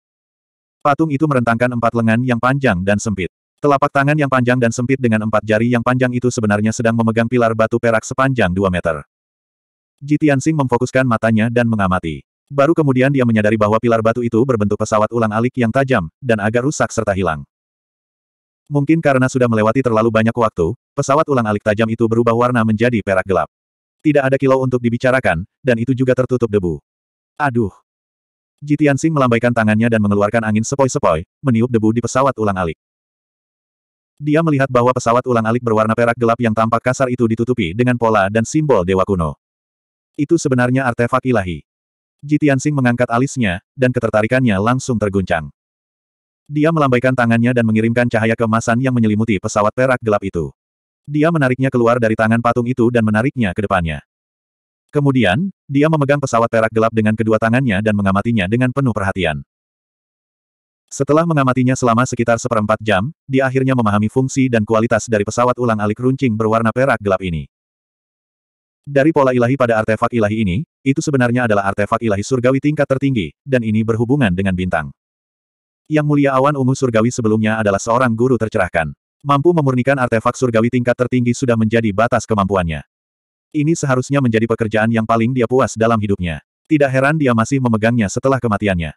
Patung itu merentangkan empat lengan yang panjang dan sempit. Telapak tangan yang panjang dan sempit dengan empat jari yang panjang itu sebenarnya sedang memegang pilar batu perak sepanjang dua meter. Jitian Sing memfokuskan matanya dan mengamati. Baru kemudian dia menyadari bahwa pilar batu itu berbentuk pesawat ulang alik yang tajam, dan agak rusak serta hilang. Mungkin karena sudah melewati terlalu banyak waktu, pesawat ulang alik tajam itu berubah warna menjadi perak gelap. Tidak ada kilau untuk dibicarakan, dan itu juga tertutup debu. Aduh. Jitian Sing melambaikan tangannya dan mengeluarkan angin sepoi-sepoi, meniup debu di pesawat ulang alik. Dia melihat bahwa pesawat ulang alik berwarna perak gelap yang tampak kasar itu ditutupi dengan pola dan simbol dewa kuno. Itu sebenarnya artefak ilahi. Jitian Sing mengangkat alisnya, dan ketertarikannya langsung terguncang. Dia melambaikan tangannya dan mengirimkan cahaya kemasan yang menyelimuti pesawat perak gelap itu. Dia menariknya keluar dari tangan patung itu dan menariknya ke depannya. Kemudian, dia memegang pesawat perak gelap dengan kedua tangannya dan mengamatinya dengan penuh perhatian. Setelah mengamatinya selama sekitar seperempat jam, dia akhirnya memahami fungsi dan kualitas dari pesawat ulang-alik runcing berwarna perak gelap ini. Dari pola ilahi pada artefak ilahi ini, itu sebenarnya adalah artefak ilahi surgawi tingkat tertinggi, dan ini berhubungan dengan bintang. Yang mulia awan ungu surgawi sebelumnya adalah seorang guru tercerahkan. Mampu memurnikan artefak surgawi tingkat tertinggi sudah menjadi batas kemampuannya. Ini seharusnya menjadi pekerjaan yang paling dia puas dalam hidupnya. Tidak heran dia masih memegangnya setelah kematiannya.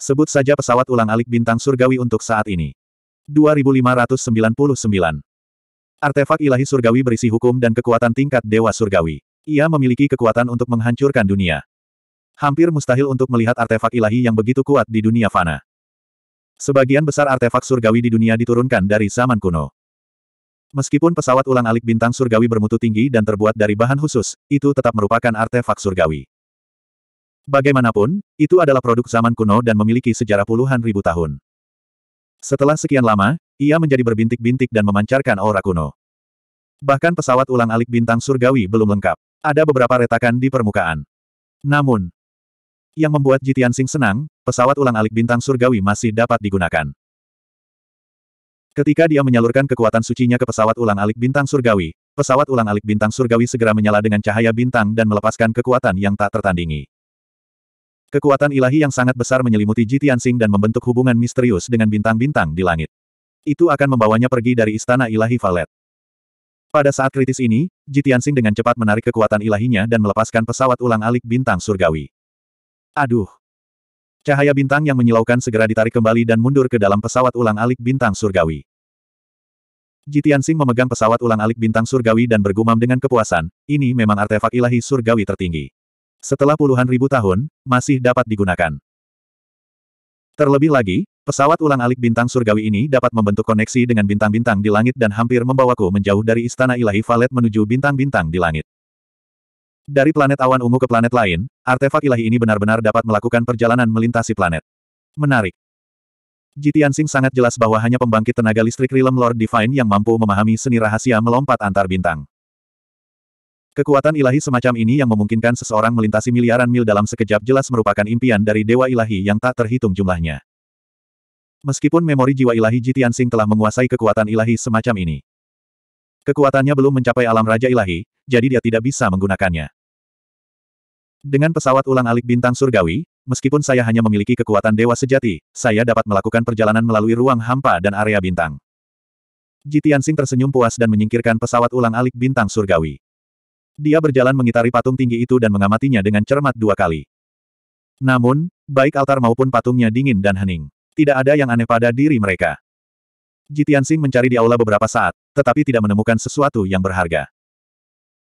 Sebut saja pesawat ulang-alik bintang surgawi untuk saat ini. 2599. Artefak ilahi surgawi berisi hukum dan kekuatan tingkat dewa surgawi. Ia memiliki kekuatan untuk menghancurkan dunia. Hampir mustahil untuk melihat artefak ilahi yang begitu kuat di dunia fana. Sebagian besar artefak surgawi di dunia diturunkan dari zaman kuno. Meskipun pesawat ulang-alik bintang surgawi bermutu tinggi dan terbuat dari bahan khusus, itu tetap merupakan artefak surgawi. Bagaimanapun, itu adalah produk zaman kuno dan memiliki sejarah puluhan ribu tahun. Setelah sekian lama, ia menjadi berbintik-bintik dan memancarkan aura kuno. Bahkan pesawat ulang-alik bintang surgawi belum lengkap. Ada beberapa retakan di permukaan. Namun, yang membuat Jitian Sing senang, pesawat ulang-alik bintang surgawi masih dapat digunakan. Ketika dia menyalurkan kekuatan sucinya ke pesawat ulang-alik bintang surgawi, pesawat ulang-alik bintang surgawi segera menyala dengan cahaya bintang dan melepaskan kekuatan yang tak tertandingi. Kekuatan ilahi yang sangat besar menyelimuti Jitian Sing dan membentuk hubungan misterius dengan bintang-bintang di langit. Itu akan membawanya pergi dari istana ilahi Valet. Pada saat kritis ini, Jitian Sing dengan cepat menarik kekuatan ilahinya dan melepaskan pesawat ulang-alik bintang surgawi. Aduh. Cahaya bintang yang menyilaukan segera ditarik kembali dan mundur ke dalam pesawat ulang-alik bintang surgawi. Jitian Jitiansing memegang pesawat ulang-alik bintang surgawi dan bergumam dengan kepuasan, ini memang artefak ilahi surgawi tertinggi. Setelah puluhan ribu tahun, masih dapat digunakan. Terlebih lagi, pesawat ulang-alik bintang surgawi ini dapat membentuk koneksi dengan bintang-bintang di langit dan hampir membawaku menjauh dari istana ilahi Valet menuju bintang-bintang di langit. Dari planet awan ungu ke planet lain, artefak ilahi ini benar-benar dapat melakukan perjalanan melintasi planet. Menarik. Jitian Sing sangat jelas bahwa hanya pembangkit tenaga listrik Realm Lord Divine yang mampu memahami seni rahasia melompat antar bintang. Kekuatan ilahi semacam ini yang memungkinkan seseorang melintasi miliaran mil dalam sekejap jelas merupakan impian dari dewa ilahi yang tak terhitung jumlahnya. Meskipun memori jiwa ilahi Jitian Sing telah menguasai kekuatan ilahi semacam ini, kekuatannya belum mencapai alam raja ilahi, jadi dia tidak bisa menggunakannya. Dengan pesawat ulang-alik bintang surgawi, meskipun saya hanya memiliki kekuatan dewa sejati, saya dapat melakukan perjalanan melalui ruang hampa dan area bintang. Jitiansing tersenyum puas dan menyingkirkan pesawat ulang-alik bintang surgawi. Dia berjalan mengitari patung tinggi itu dan mengamatinya dengan cermat dua kali. Namun, baik altar maupun patungnya dingin dan hening. Tidak ada yang aneh pada diri mereka. Jitiansing mencari di aula beberapa saat, tetapi tidak menemukan sesuatu yang berharga.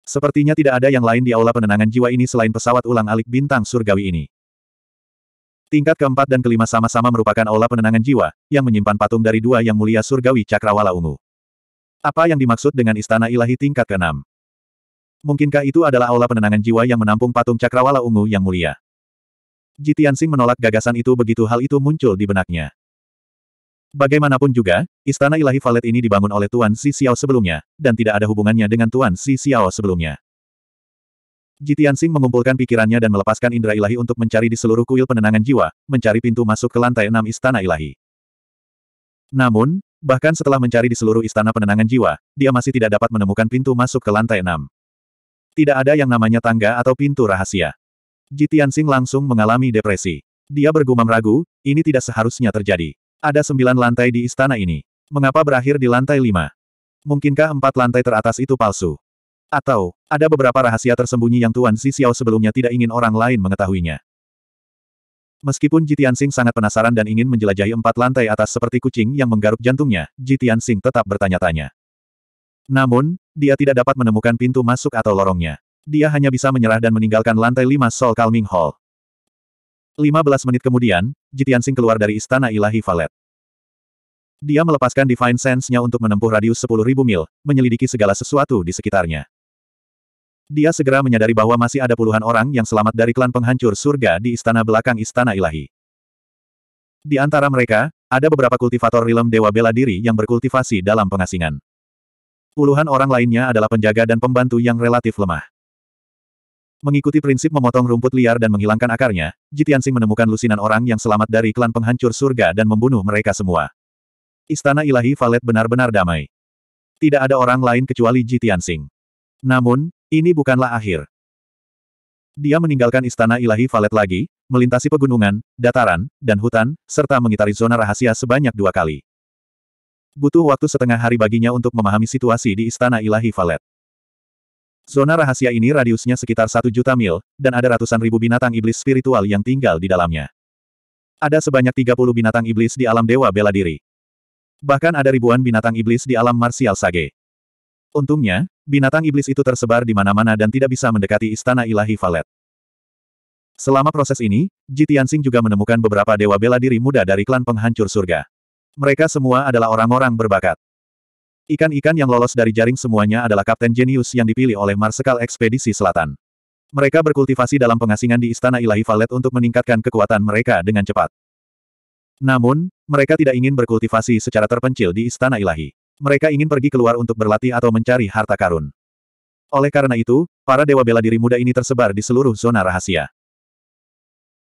Sepertinya tidak ada yang lain di aula penenangan jiwa ini selain pesawat ulang-alik bintang surgawi ini. Tingkat keempat dan kelima sama-sama merupakan aula penenangan jiwa, yang menyimpan patung dari dua yang mulia surgawi cakrawala ungu. Apa yang dimaksud dengan istana ilahi tingkat keenam? Mungkinkah itu adalah aula penenangan jiwa yang menampung patung cakrawala ungu yang mulia? Jitian Jitiansing menolak gagasan itu begitu hal itu muncul di benaknya. Bagaimanapun juga, istana ilahi Valet ini dibangun oleh Tuan Si Xiao sebelumnya, dan tidak ada hubungannya dengan Tuan Si Xiao sebelumnya. Jitiansing mengumpulkan pikirannya dan melepaskan indera ilahi untuk mencari di seluruh kuil penenangan jiwa, mencari pintu masuk ke lantai enam istana ilahi. Namun, bahkan setelah mencari di seluruh istana penenangan jiwa, dia masih tidak dapat menemukan pintu masuk ke lantai enam. Tidak ada yang namanya tangga atau pintu rahasia. Jitiansing langsung mengalami depresi. Dia bergumam ragu, ini tidak seharusnya terjadi. Ada sembilan lantai di istana ini. Mengapa berakhir di lantai lima? Mungkinkah empat lantai teratas itu palsu? Atau, ada beberapa rahasia tersembunyi yang Tuan Si Xiao sebelumnya tidak ingin orang lain mengetahuinya. Meskipun Jitian Sing sangat penasaran dan ingin menjelajahi empat lantai atas seperti kucing yang menggaruk jantungnya, Jitian Sing tetap bertanya-tanya. Namun, dia tidak dapat menemukan pintu masuk atau lorongnya. Dia hanya bisa menyerah dan meninggalkan lantai lima Sol Calming Hall. 15 menit kemudian, Jitiansing keluar dari istana ilahi Valet. Dia melepaskan Divine Sense-nya untuk menempuh radius 10.000 mil, menyelidiki segala sesuatu di sekitarnya. Dia segera menyadari bahwa masih ada puluhan orang yang selamat dari klan penghancur surga di istana belakang istana ilahi. Di antara mereka, ada beberapa kultivator rilem dewa bela diri yang berkultivasi dalam pengasingan. Puluhan orang lainnya adalah penjaga dan pembantu yang relatif lemah. Mengikuti prinsip memotong rumput liar dan menghilangkan akarnya, Jitiansing menemukan lusinan orang yang selamat dari klan penghancur surga dan membunuh mereka semua. Istana ilahi Valet benar-benar damai. Tidak ada orang lain kecuali Jitiansing. Namun, ini bukanlah akhir. Dia meninggalkan istana ilahi Valet lagi, melintasi pegunungan, dataran, dan hutan, serta mengitari zona rahasia sebanyak dua kali. Butuh waktu setengah hari baginya untuk memahami situasi di istana ilahi Valet. Zona rahasia ini radiusnya sekitar satu juta mil, dan ada ratusan ribu binatang iblis spiritual yang tinggal di dalamnya. Ada sebanyak 30 binatang iblis di alam dewa bela diri. Bahkan ada ribuan binatang iblis di alam marsial sage. Untungnya, binatang iblis itu tersebar di mana-mana dan tidak bisa mendekati istana ilahi Valet. Selama proses ini, Jitiansing juga menemukan beberapa dewa bela diri muda dari klan penghancur surga. Mereka semua adalah orang-orang berbakat. Ikan-ikan yang lolos dari jaring semuanya adalah Kapten Jenius yang dipilih oleh Marsekal Ekspedisi Selatan. Mereka berkultivasi dalam pengasingan di Istana Ilahi Valet untuk meningkatkan kekuatan mereka dengan cepat. Namun, mereka tidak ingin berkultivasi secara terpencil di Istana Ilahi. Mereka ingin pergi keluar untuk berlatih atau mencari harta karun. Oleh karena itu, para dewa bela diri muda ini tersebar di seluruh zona rahasia.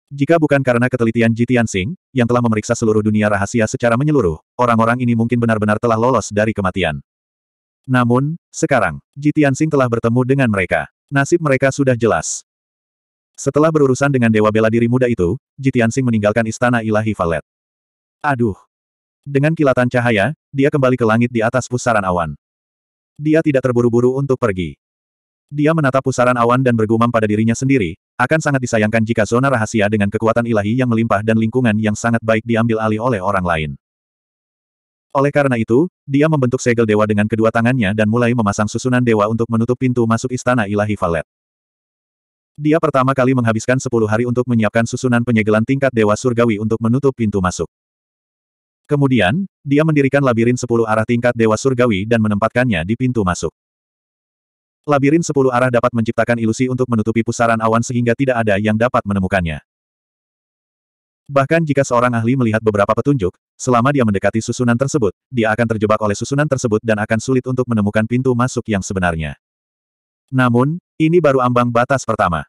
Jika bukan karena ketelitian Ji Tianxing, yang telah memeriksa seluruh dunia rahasia secara menyeluruh, orang-orang ini mungkin benar-benar telah lolos dari kematian. Namun, sekarang, Ji Tianxing telah bertemu dengan mereka. Nasib mereka sudah jelas. Setelah berurusan dengan Dewa Bela Diri Muda itu, Ji Tianxing meninggalkan Istana Ilahi Valet. Aduh! Dengan kilatan cahaya, dia kembali ke langit di atas pusaran awan. Dia tidak terburu-buru untuk pergi. Dia menatap pusaran awan dan bergumam pada dirinya sendiri, akan sangat disayangkan jika zona rahasia dengan kekuatan ilahi yang melimpah dan lingkungan yang sangat baik diambil alih oleh orang lain. Oleh karena itu, dia membentuk segel dewa dengan kedua tangannya dan mulai memasang susunan dewa untuk menutup pintu masuk istana ilahi Valet. Dia pertama kali menghabiskan 10 hari untuk menyiapkan susunan penyegelan tingkat Dewa Surgawi untuk menutup pintu masuk. Kemudian, dia mendirikan labirin 10 arah tingkat Dewa Surgawi dan menempatkannya di pintu masuk. Labirin sepuluh arah dapat menciptakan ilusi untuk menutupi pusaran awan sehingga tidak ada yang dapat menemukannya. Bahkan jika seorang ahli melihat beberapa petunjuk, selama dia mendekati susunan tersebut, dia akan terjebak oleh susunan tersebut dan akan sulit untuk menemukan pintu masuk yang sebenarnya. Namun, ini baru ambang batas pertama.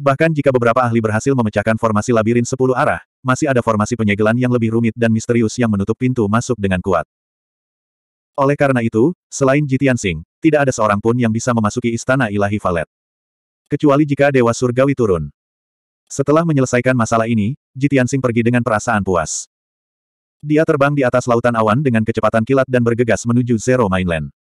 Bahkan jika beberapa ahli berhasil memecahkan formasi labirin sepuluh arah, masih ada formasi penyegelan yang lebih rumit dan misterius yang menutup pintu masuk dengan kuat. Oleh karena itu, selain Jitian Singh, tidak ada seorang pun yang bisa memasuki istana ilahi Valet. Kecuali jika Dewa Surgawi turun. Setelah menyelesaikan masalah ini, Jitiansing pergi dengan perasaan puas. Dia terbang di atas lautan awan dengan kecepatan kilat dan bergegas menuju Zero Mainland.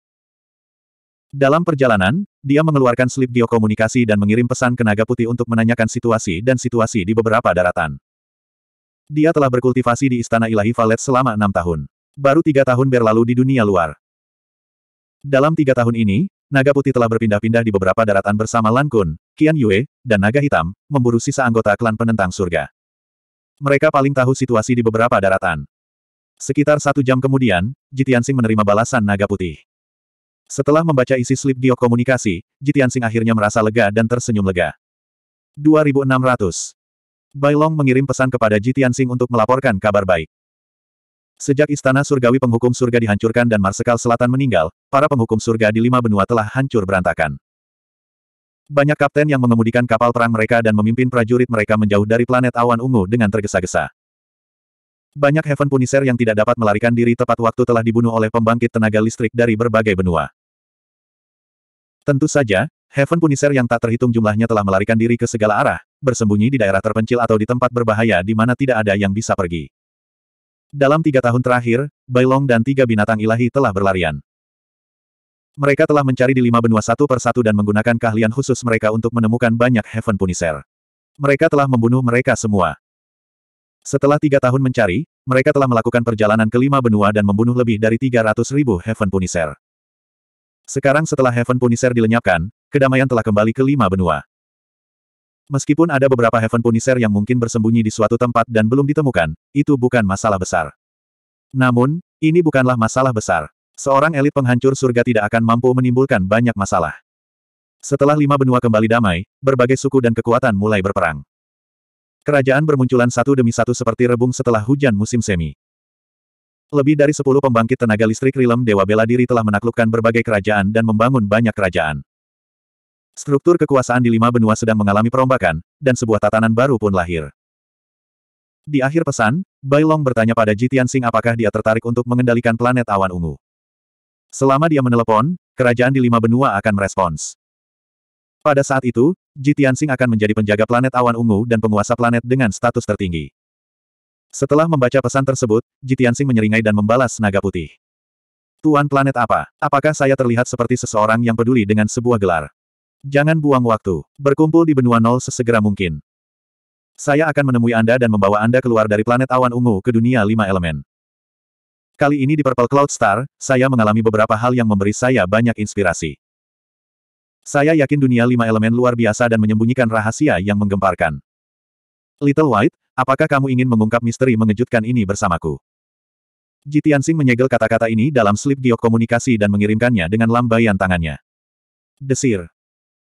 Dalam perjalanan, dia mengeluarkan slip geokomunikasi dan mengirim pesan ke naga putih untuk menanyakan situasi dan situasi di beberapa daratan. Dia telah berkultivasi di Istana Ilahi Valet selama enam tahun. Baru tiga tahun berlalu di dunia luar. Dalam tiga tahun ini, Naga Putih telah berpindah-pindah di beberapa daratan bersama Lan Kun, Qian Yue, dan Naga Hitam, memburu sisa anggota klan penentang surga. Mereka paling tahu situasi di beberapa daratan. Sekitar satu jam kemudian, Jitiansing menerima balasan Naga Putih. Setelah membaca isi slip giok komunikasi, Jitiansing akhirnya merasa lega dan tersenyum lega. 2600. Bailong mengirim pesan kepada Jitiansing untuk melaporkan kabar baik. Sejak istana surgawi penghukum surga dihancurkan dan Marsekal Selatan meninggal, para penghukum surga di lima benua telah hancur berantakan. Banyak kapten yang mengemudikan kapal perang mereka dan memimpin prajurit mereka menjauh dari planet awan ungu dengan tergesa-gesa. Banyak Heaven Punisher yang tidak dapat melarikan diri tepat waktu telah dibunuh oleh pembangkit tenaga listrik dari berbagai benua. Tentu saja, Heaven Punisher yang tak terhitung jumlahnya telah melarikan diri ke segala arah, bersembunyi di daerah terpencil atau di tempat berbahaya di mana tidak ada yang bisa pergi. Dalam tiga tahun terakhir, Bailong dan tiga binatang ilahi telah berlarian. Mereka telah mencari di lima benua satu persatu dan menggunakan keahlian khusus mereka untuk menemukan banyak Heaven Punisher. Mereka telah membunuh mereka semua. Setelah tiga tahun mencari, mereka telah melakukan perjalanan ke lima benua dan membunuh lebih dari 300 ribu Heaven Punisher. Sekarang setelah Heaven Punisher dilenyapkan, kedamaian telah kembali ke lima benua. Meskipun ada beberapa Heaven Punisher yang mungkin bersembunyi di suatu tempat dan belum ditemukan, itu bukan masalah besar. Namun, ini bukanlah masalah besar. Seorang elit penghancur surga tidak akan mampu menimbulkan banyak masalah. Setelah lima benua kembali damai, berbagai suku dan kekuatan mulai berperang. Kerajaan bermunculan satu demi satu seperti rebung setelah hujan musim semi. Lebih dari sepuluh pembangkit tenaga listrik Rilem Dewa Bela Diri telah menaklukkan berbagai kerajaan dan membangun banyak kerajaan. Struktur kekuasaan di lima benua sedang mengalami perombakan, dan sebuah tatanan baru pun lahir. Di akhir pesan, Bailong bertanya pada Jitian Sing apakah dia tertarik untuk mengendalikan planet awan ungu. Selama dia menelepon, kerajaan di lima benua akan merespons. Pada saat itu, Jitian Sing akan menjadi penjaga planet awan ungu dan penguasa planet dengan status tertinggi. Setelah membaca pesan tersebut, Jitian Sing menyeringai dan membalas naga putih. Tuan planet apa? Apakah saya terlihat seperti seseorang yang peduli dengan sebuah gelar? Jangan buang waktu. Berkumpul di benua nol sesegera mungkin. Saya akan menemui Anda dan membawa Anda keluar dari planet awan ungu ke dunia lima elemen. Kali ini di Purple Cloud Star, saya mengalami beberapa hal yang memberi saya banyak inspirasi. Saya yakin dunia lima elemen luar biasa dan menyembunyikan rahasia yang menggemparkan. Little White, apakah kamu ingin mengungkap misteri mengejutkan ini bersamaku? Jitiansing menyegel kata-kata ini dalam slip giok komunikasi dan mengirimkannya dengan lambaian tangannya. Desir.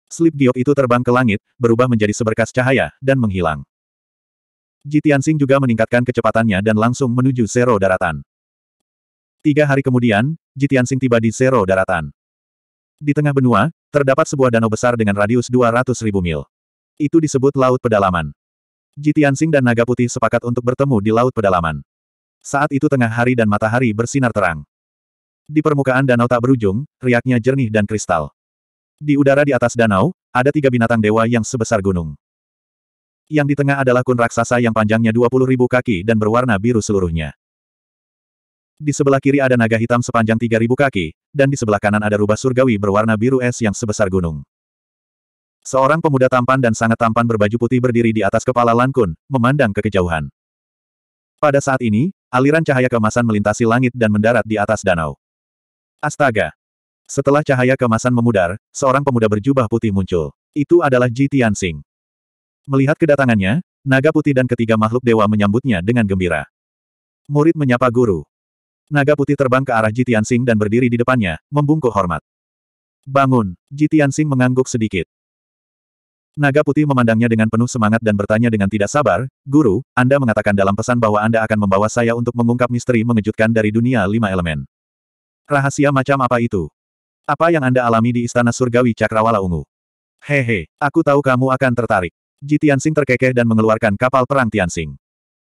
Slip giok itu terbang ke langit, berubah menjadi seberkas cahaya, dan menghilang. Jitiansing juga meningkatkan kecepatannya dan langsung menuju Zero Daratan. Tiga hari kemudian, Jitiansing tiba di Zero Daratan. Di tengah benua, terdapat sebuah danau besar dengan radius 200 ribu mil. Itu disebut Laut Pedalaman. Jitiansing dan Naga Putih sepakat untuk bertemu di Laut Pedalaman. Saat itu tengah hari dan matahari bersinar terang. Di permukaan danau tak berujung, riaknya jernih dan kristal. Di udara di atas danau, ada tiga binatang dewa yang sebesar gunung. Yang di tengah adalah kun raksasa yang panjangnya 20.000 kaki dan berwarna biru seluruhnya. Di sebelah kiri ada naga hitam sepanjang 3.000 kaki, dan di sebelah kanan ada rubah surgawi berwarna biru es yang sebesar gunung. Seorang pemuda tampan dan sangat tampan berbaju putih berdiri di atas kepala Lankun, memandang ke kejauhan. Pada saat ini, aliran cahaya kemasan melintasi langit dan mendarat di atas danau. Astaga! Setelah cahaya kemasan memudar, seorang pemuda berjubah putih muncul. Itu adalah Ji Tianxing. Melihat kedatangannya, naga putih dan ketiga makhluk dewa menyambutnya dengan gembira. Murid menyapa guru. Naga putih terbang ke arah Ji Tianxing dan berdiri di depannya, membungkuk hormat. Bangun, Ji Tianxing mengangguk sedikit. Naga putih memandangnya dengan penuh semangat dan bertanya dengan tidak sabar, Guru, Anda mengatakan dalam pesan bahwa Anda akan membawa saya untuk mengungkap misteri mengejutkan dari dunia lima elemen. Rahasia macam apa itu? Apa yang Anda alami di Istana Surgawi Cakrawala Ungu? Hehe, aku tahu kamu akan tertarik. Ji terkekeh dan mengeluarkan kapal perang Tianxing.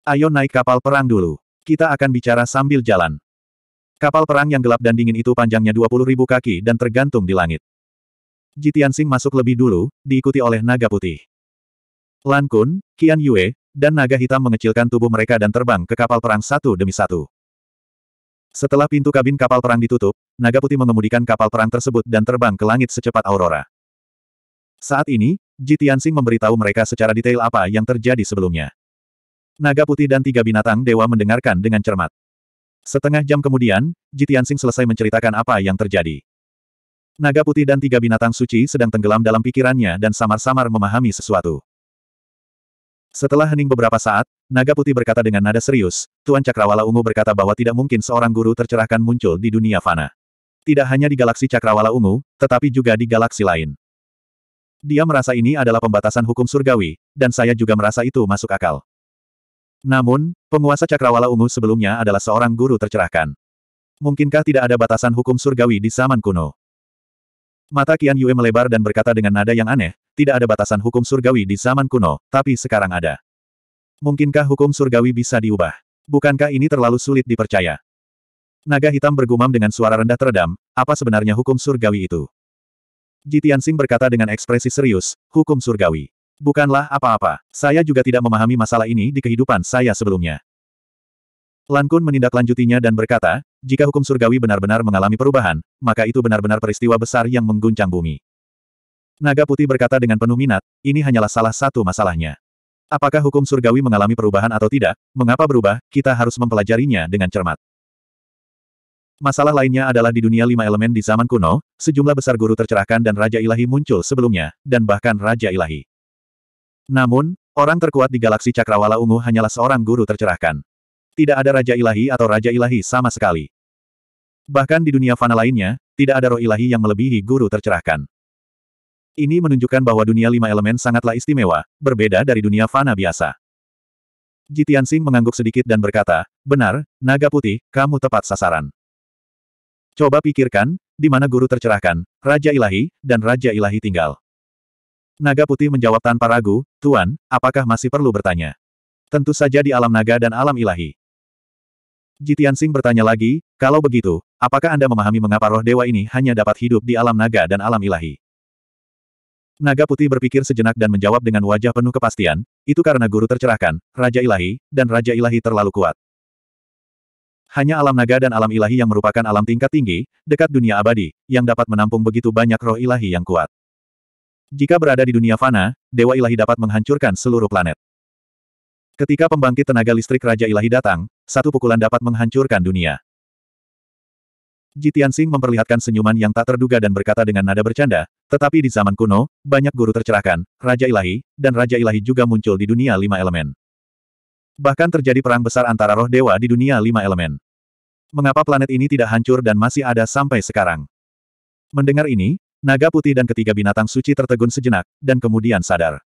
Ayo naik kapal perang dulu. Kita akan bicara sambil jalan. Kapal perang yang gelap dan dingin itu panjangnya 20.000 kaki dan tergantung di langit. Ji masuk lebih dulu, diikuti oleh naga putih. Lan Kun, Qian Yue, dan naga hitam mengecilkan tubuh mereka dan terbang ke kapal perang satu demi satu. Setelah pintu kabin kapal perang ditutup, naga putih mengemudikan kapal perang tersebut dan terbang ke langit secepat aurora. Saat ini, Ji Tianxing memberitahu mereka secara detail apa yang terjadi sebelumnya. Naga putih dan tiga binatang dewa mendengarkan dengan cermat. Setengah jam kemudian, Ji selesai menceritakan apa yang terjadi. Naga putih dan tiga binatang suci sedang tenggelam dalam pikirannya dan samar-samar memahami sesuatu. Setelah hening beberapa saat, Naga Putih berkata dengan nada serius, Tuan Cakrawala Ungu berkata bahwa tidak mungkin seorang guru tercerahkan muncul di dunia fana. Tidak hanya di galaksi Cakrawala Ungu, tetapi juga di galaksi lain. Dia merasa ini adalah pembatasan hukum surgawi, dan saya juga merasa itu masuk akal. Namun, penguasa Cakrawala Ungu sebelumnya adalah seorang guru tercerahkan. Mungkinkah tidak ada batasan hukum surgawi di zaman kuno? Mata Kian Yue melebar dan berkata dengan nada yang aneh, tidak ada batasan hukum surgawi di zaman kuno, tapi sekarang ada. Mungkinkah hukum surgawi bisa diubah? Bukankah ini terlalu sulit dipercaya? Naga hitam bergumam dengan suara rendah teredam, apa sebenarnya hukum surgawi itu? Jitian Sing berkata dengan ekspresi serius, hukum surgawi. Bukanlah apa-apa, saya juga tidak memahami masalah ini di kehidupan saya sebelumnya. Lan Kun menindaklanjutinya dan berkata, jika hukum surgawi benar-benar mengalami perubahan, maka itu benar-benar peristiwa besar yang mengguncang bumi. Naga putih berkata dengan penuh minat, ini hanyalah salah satu masalahnya. Apakah hukum surgawi mengalami perubahan atau tidak, mengapa berubah, kita harus mempelajarinya dengan cermat. Masalah lainnya adalah di dunia lima elemen di zaman kuno, sejumlah besar guru tercerahkan dan Raja Ilahi muncul sebelumnya, dan bahkan Raja Ilahi. Namun, orang terkuat di galaksi Cakrawala Ungu hanyalah seorang guru tercerahkan. Tidak ada Raja Ilahi atau Raja Ilahi sama sekali. Bahkan di dunia fana lainnya, tidak ada roh ilahi yang melebihi guru tercerahkan. Ini menunjukkan bahwa dunia lima elemen sangatlah istimewa, berbeda dari dunia fana biasa. Jitian Sing mengangguk sedikit dan berkata, benar, naga putih, kamu tepat sasaran. Coba pikirkan, di mana guru tercerahkan, Raja Ilahi, dan Raja Ilahi tinggal. Naga putih menjawab tanpa ragu, Tuan, apakah masih perlu bertanya? Tentu saja di alam naga dan alam ilahi. Jitian Sing bertanya lagi, kalau begitu, apakah Anda memahami mengapa roh dewa ini hanya dapat hidup di alam naga dan alam ilahi? Naga putih berpikir sejenak dan menjawab dengan wajah penuh kepastian, itu karena guru tercerahkan, Raja Ilahi, dan Raja Ilahi terlalu kuat. Hanya alam naga dan alam ilahi yang merupakan alam tingkat tinggi, dekat dunia abadi, yang dapat menampung begitu banyak roh ilahi yang kuat. Jika berada di dunia fana, dewa ilahi dapat menghancurkan seluruh planet. Ketika pembangkit tenaga listrik Raja Ilahi datang, satu pukulan dapat menghancurkan dunia. Jitian Jitiansing memperlihatkan senyuman yang tak terduga dan berkata dengan nada bercanda, tetapi di zaman kuno, banyak guru tercerahkan, Raja Ilahi, dan Raja Ilahi juga muncul di dunia lima elemen. Bahkan terjadi perang besar antara roh dewa di dunia lima elemen. Mengapa planet ini tidak hancur dan masih ada sampai sekarang? Mendengar ini, naga putih dan ketiga binatang suci tertegun sejenak, dan kemudian sadar.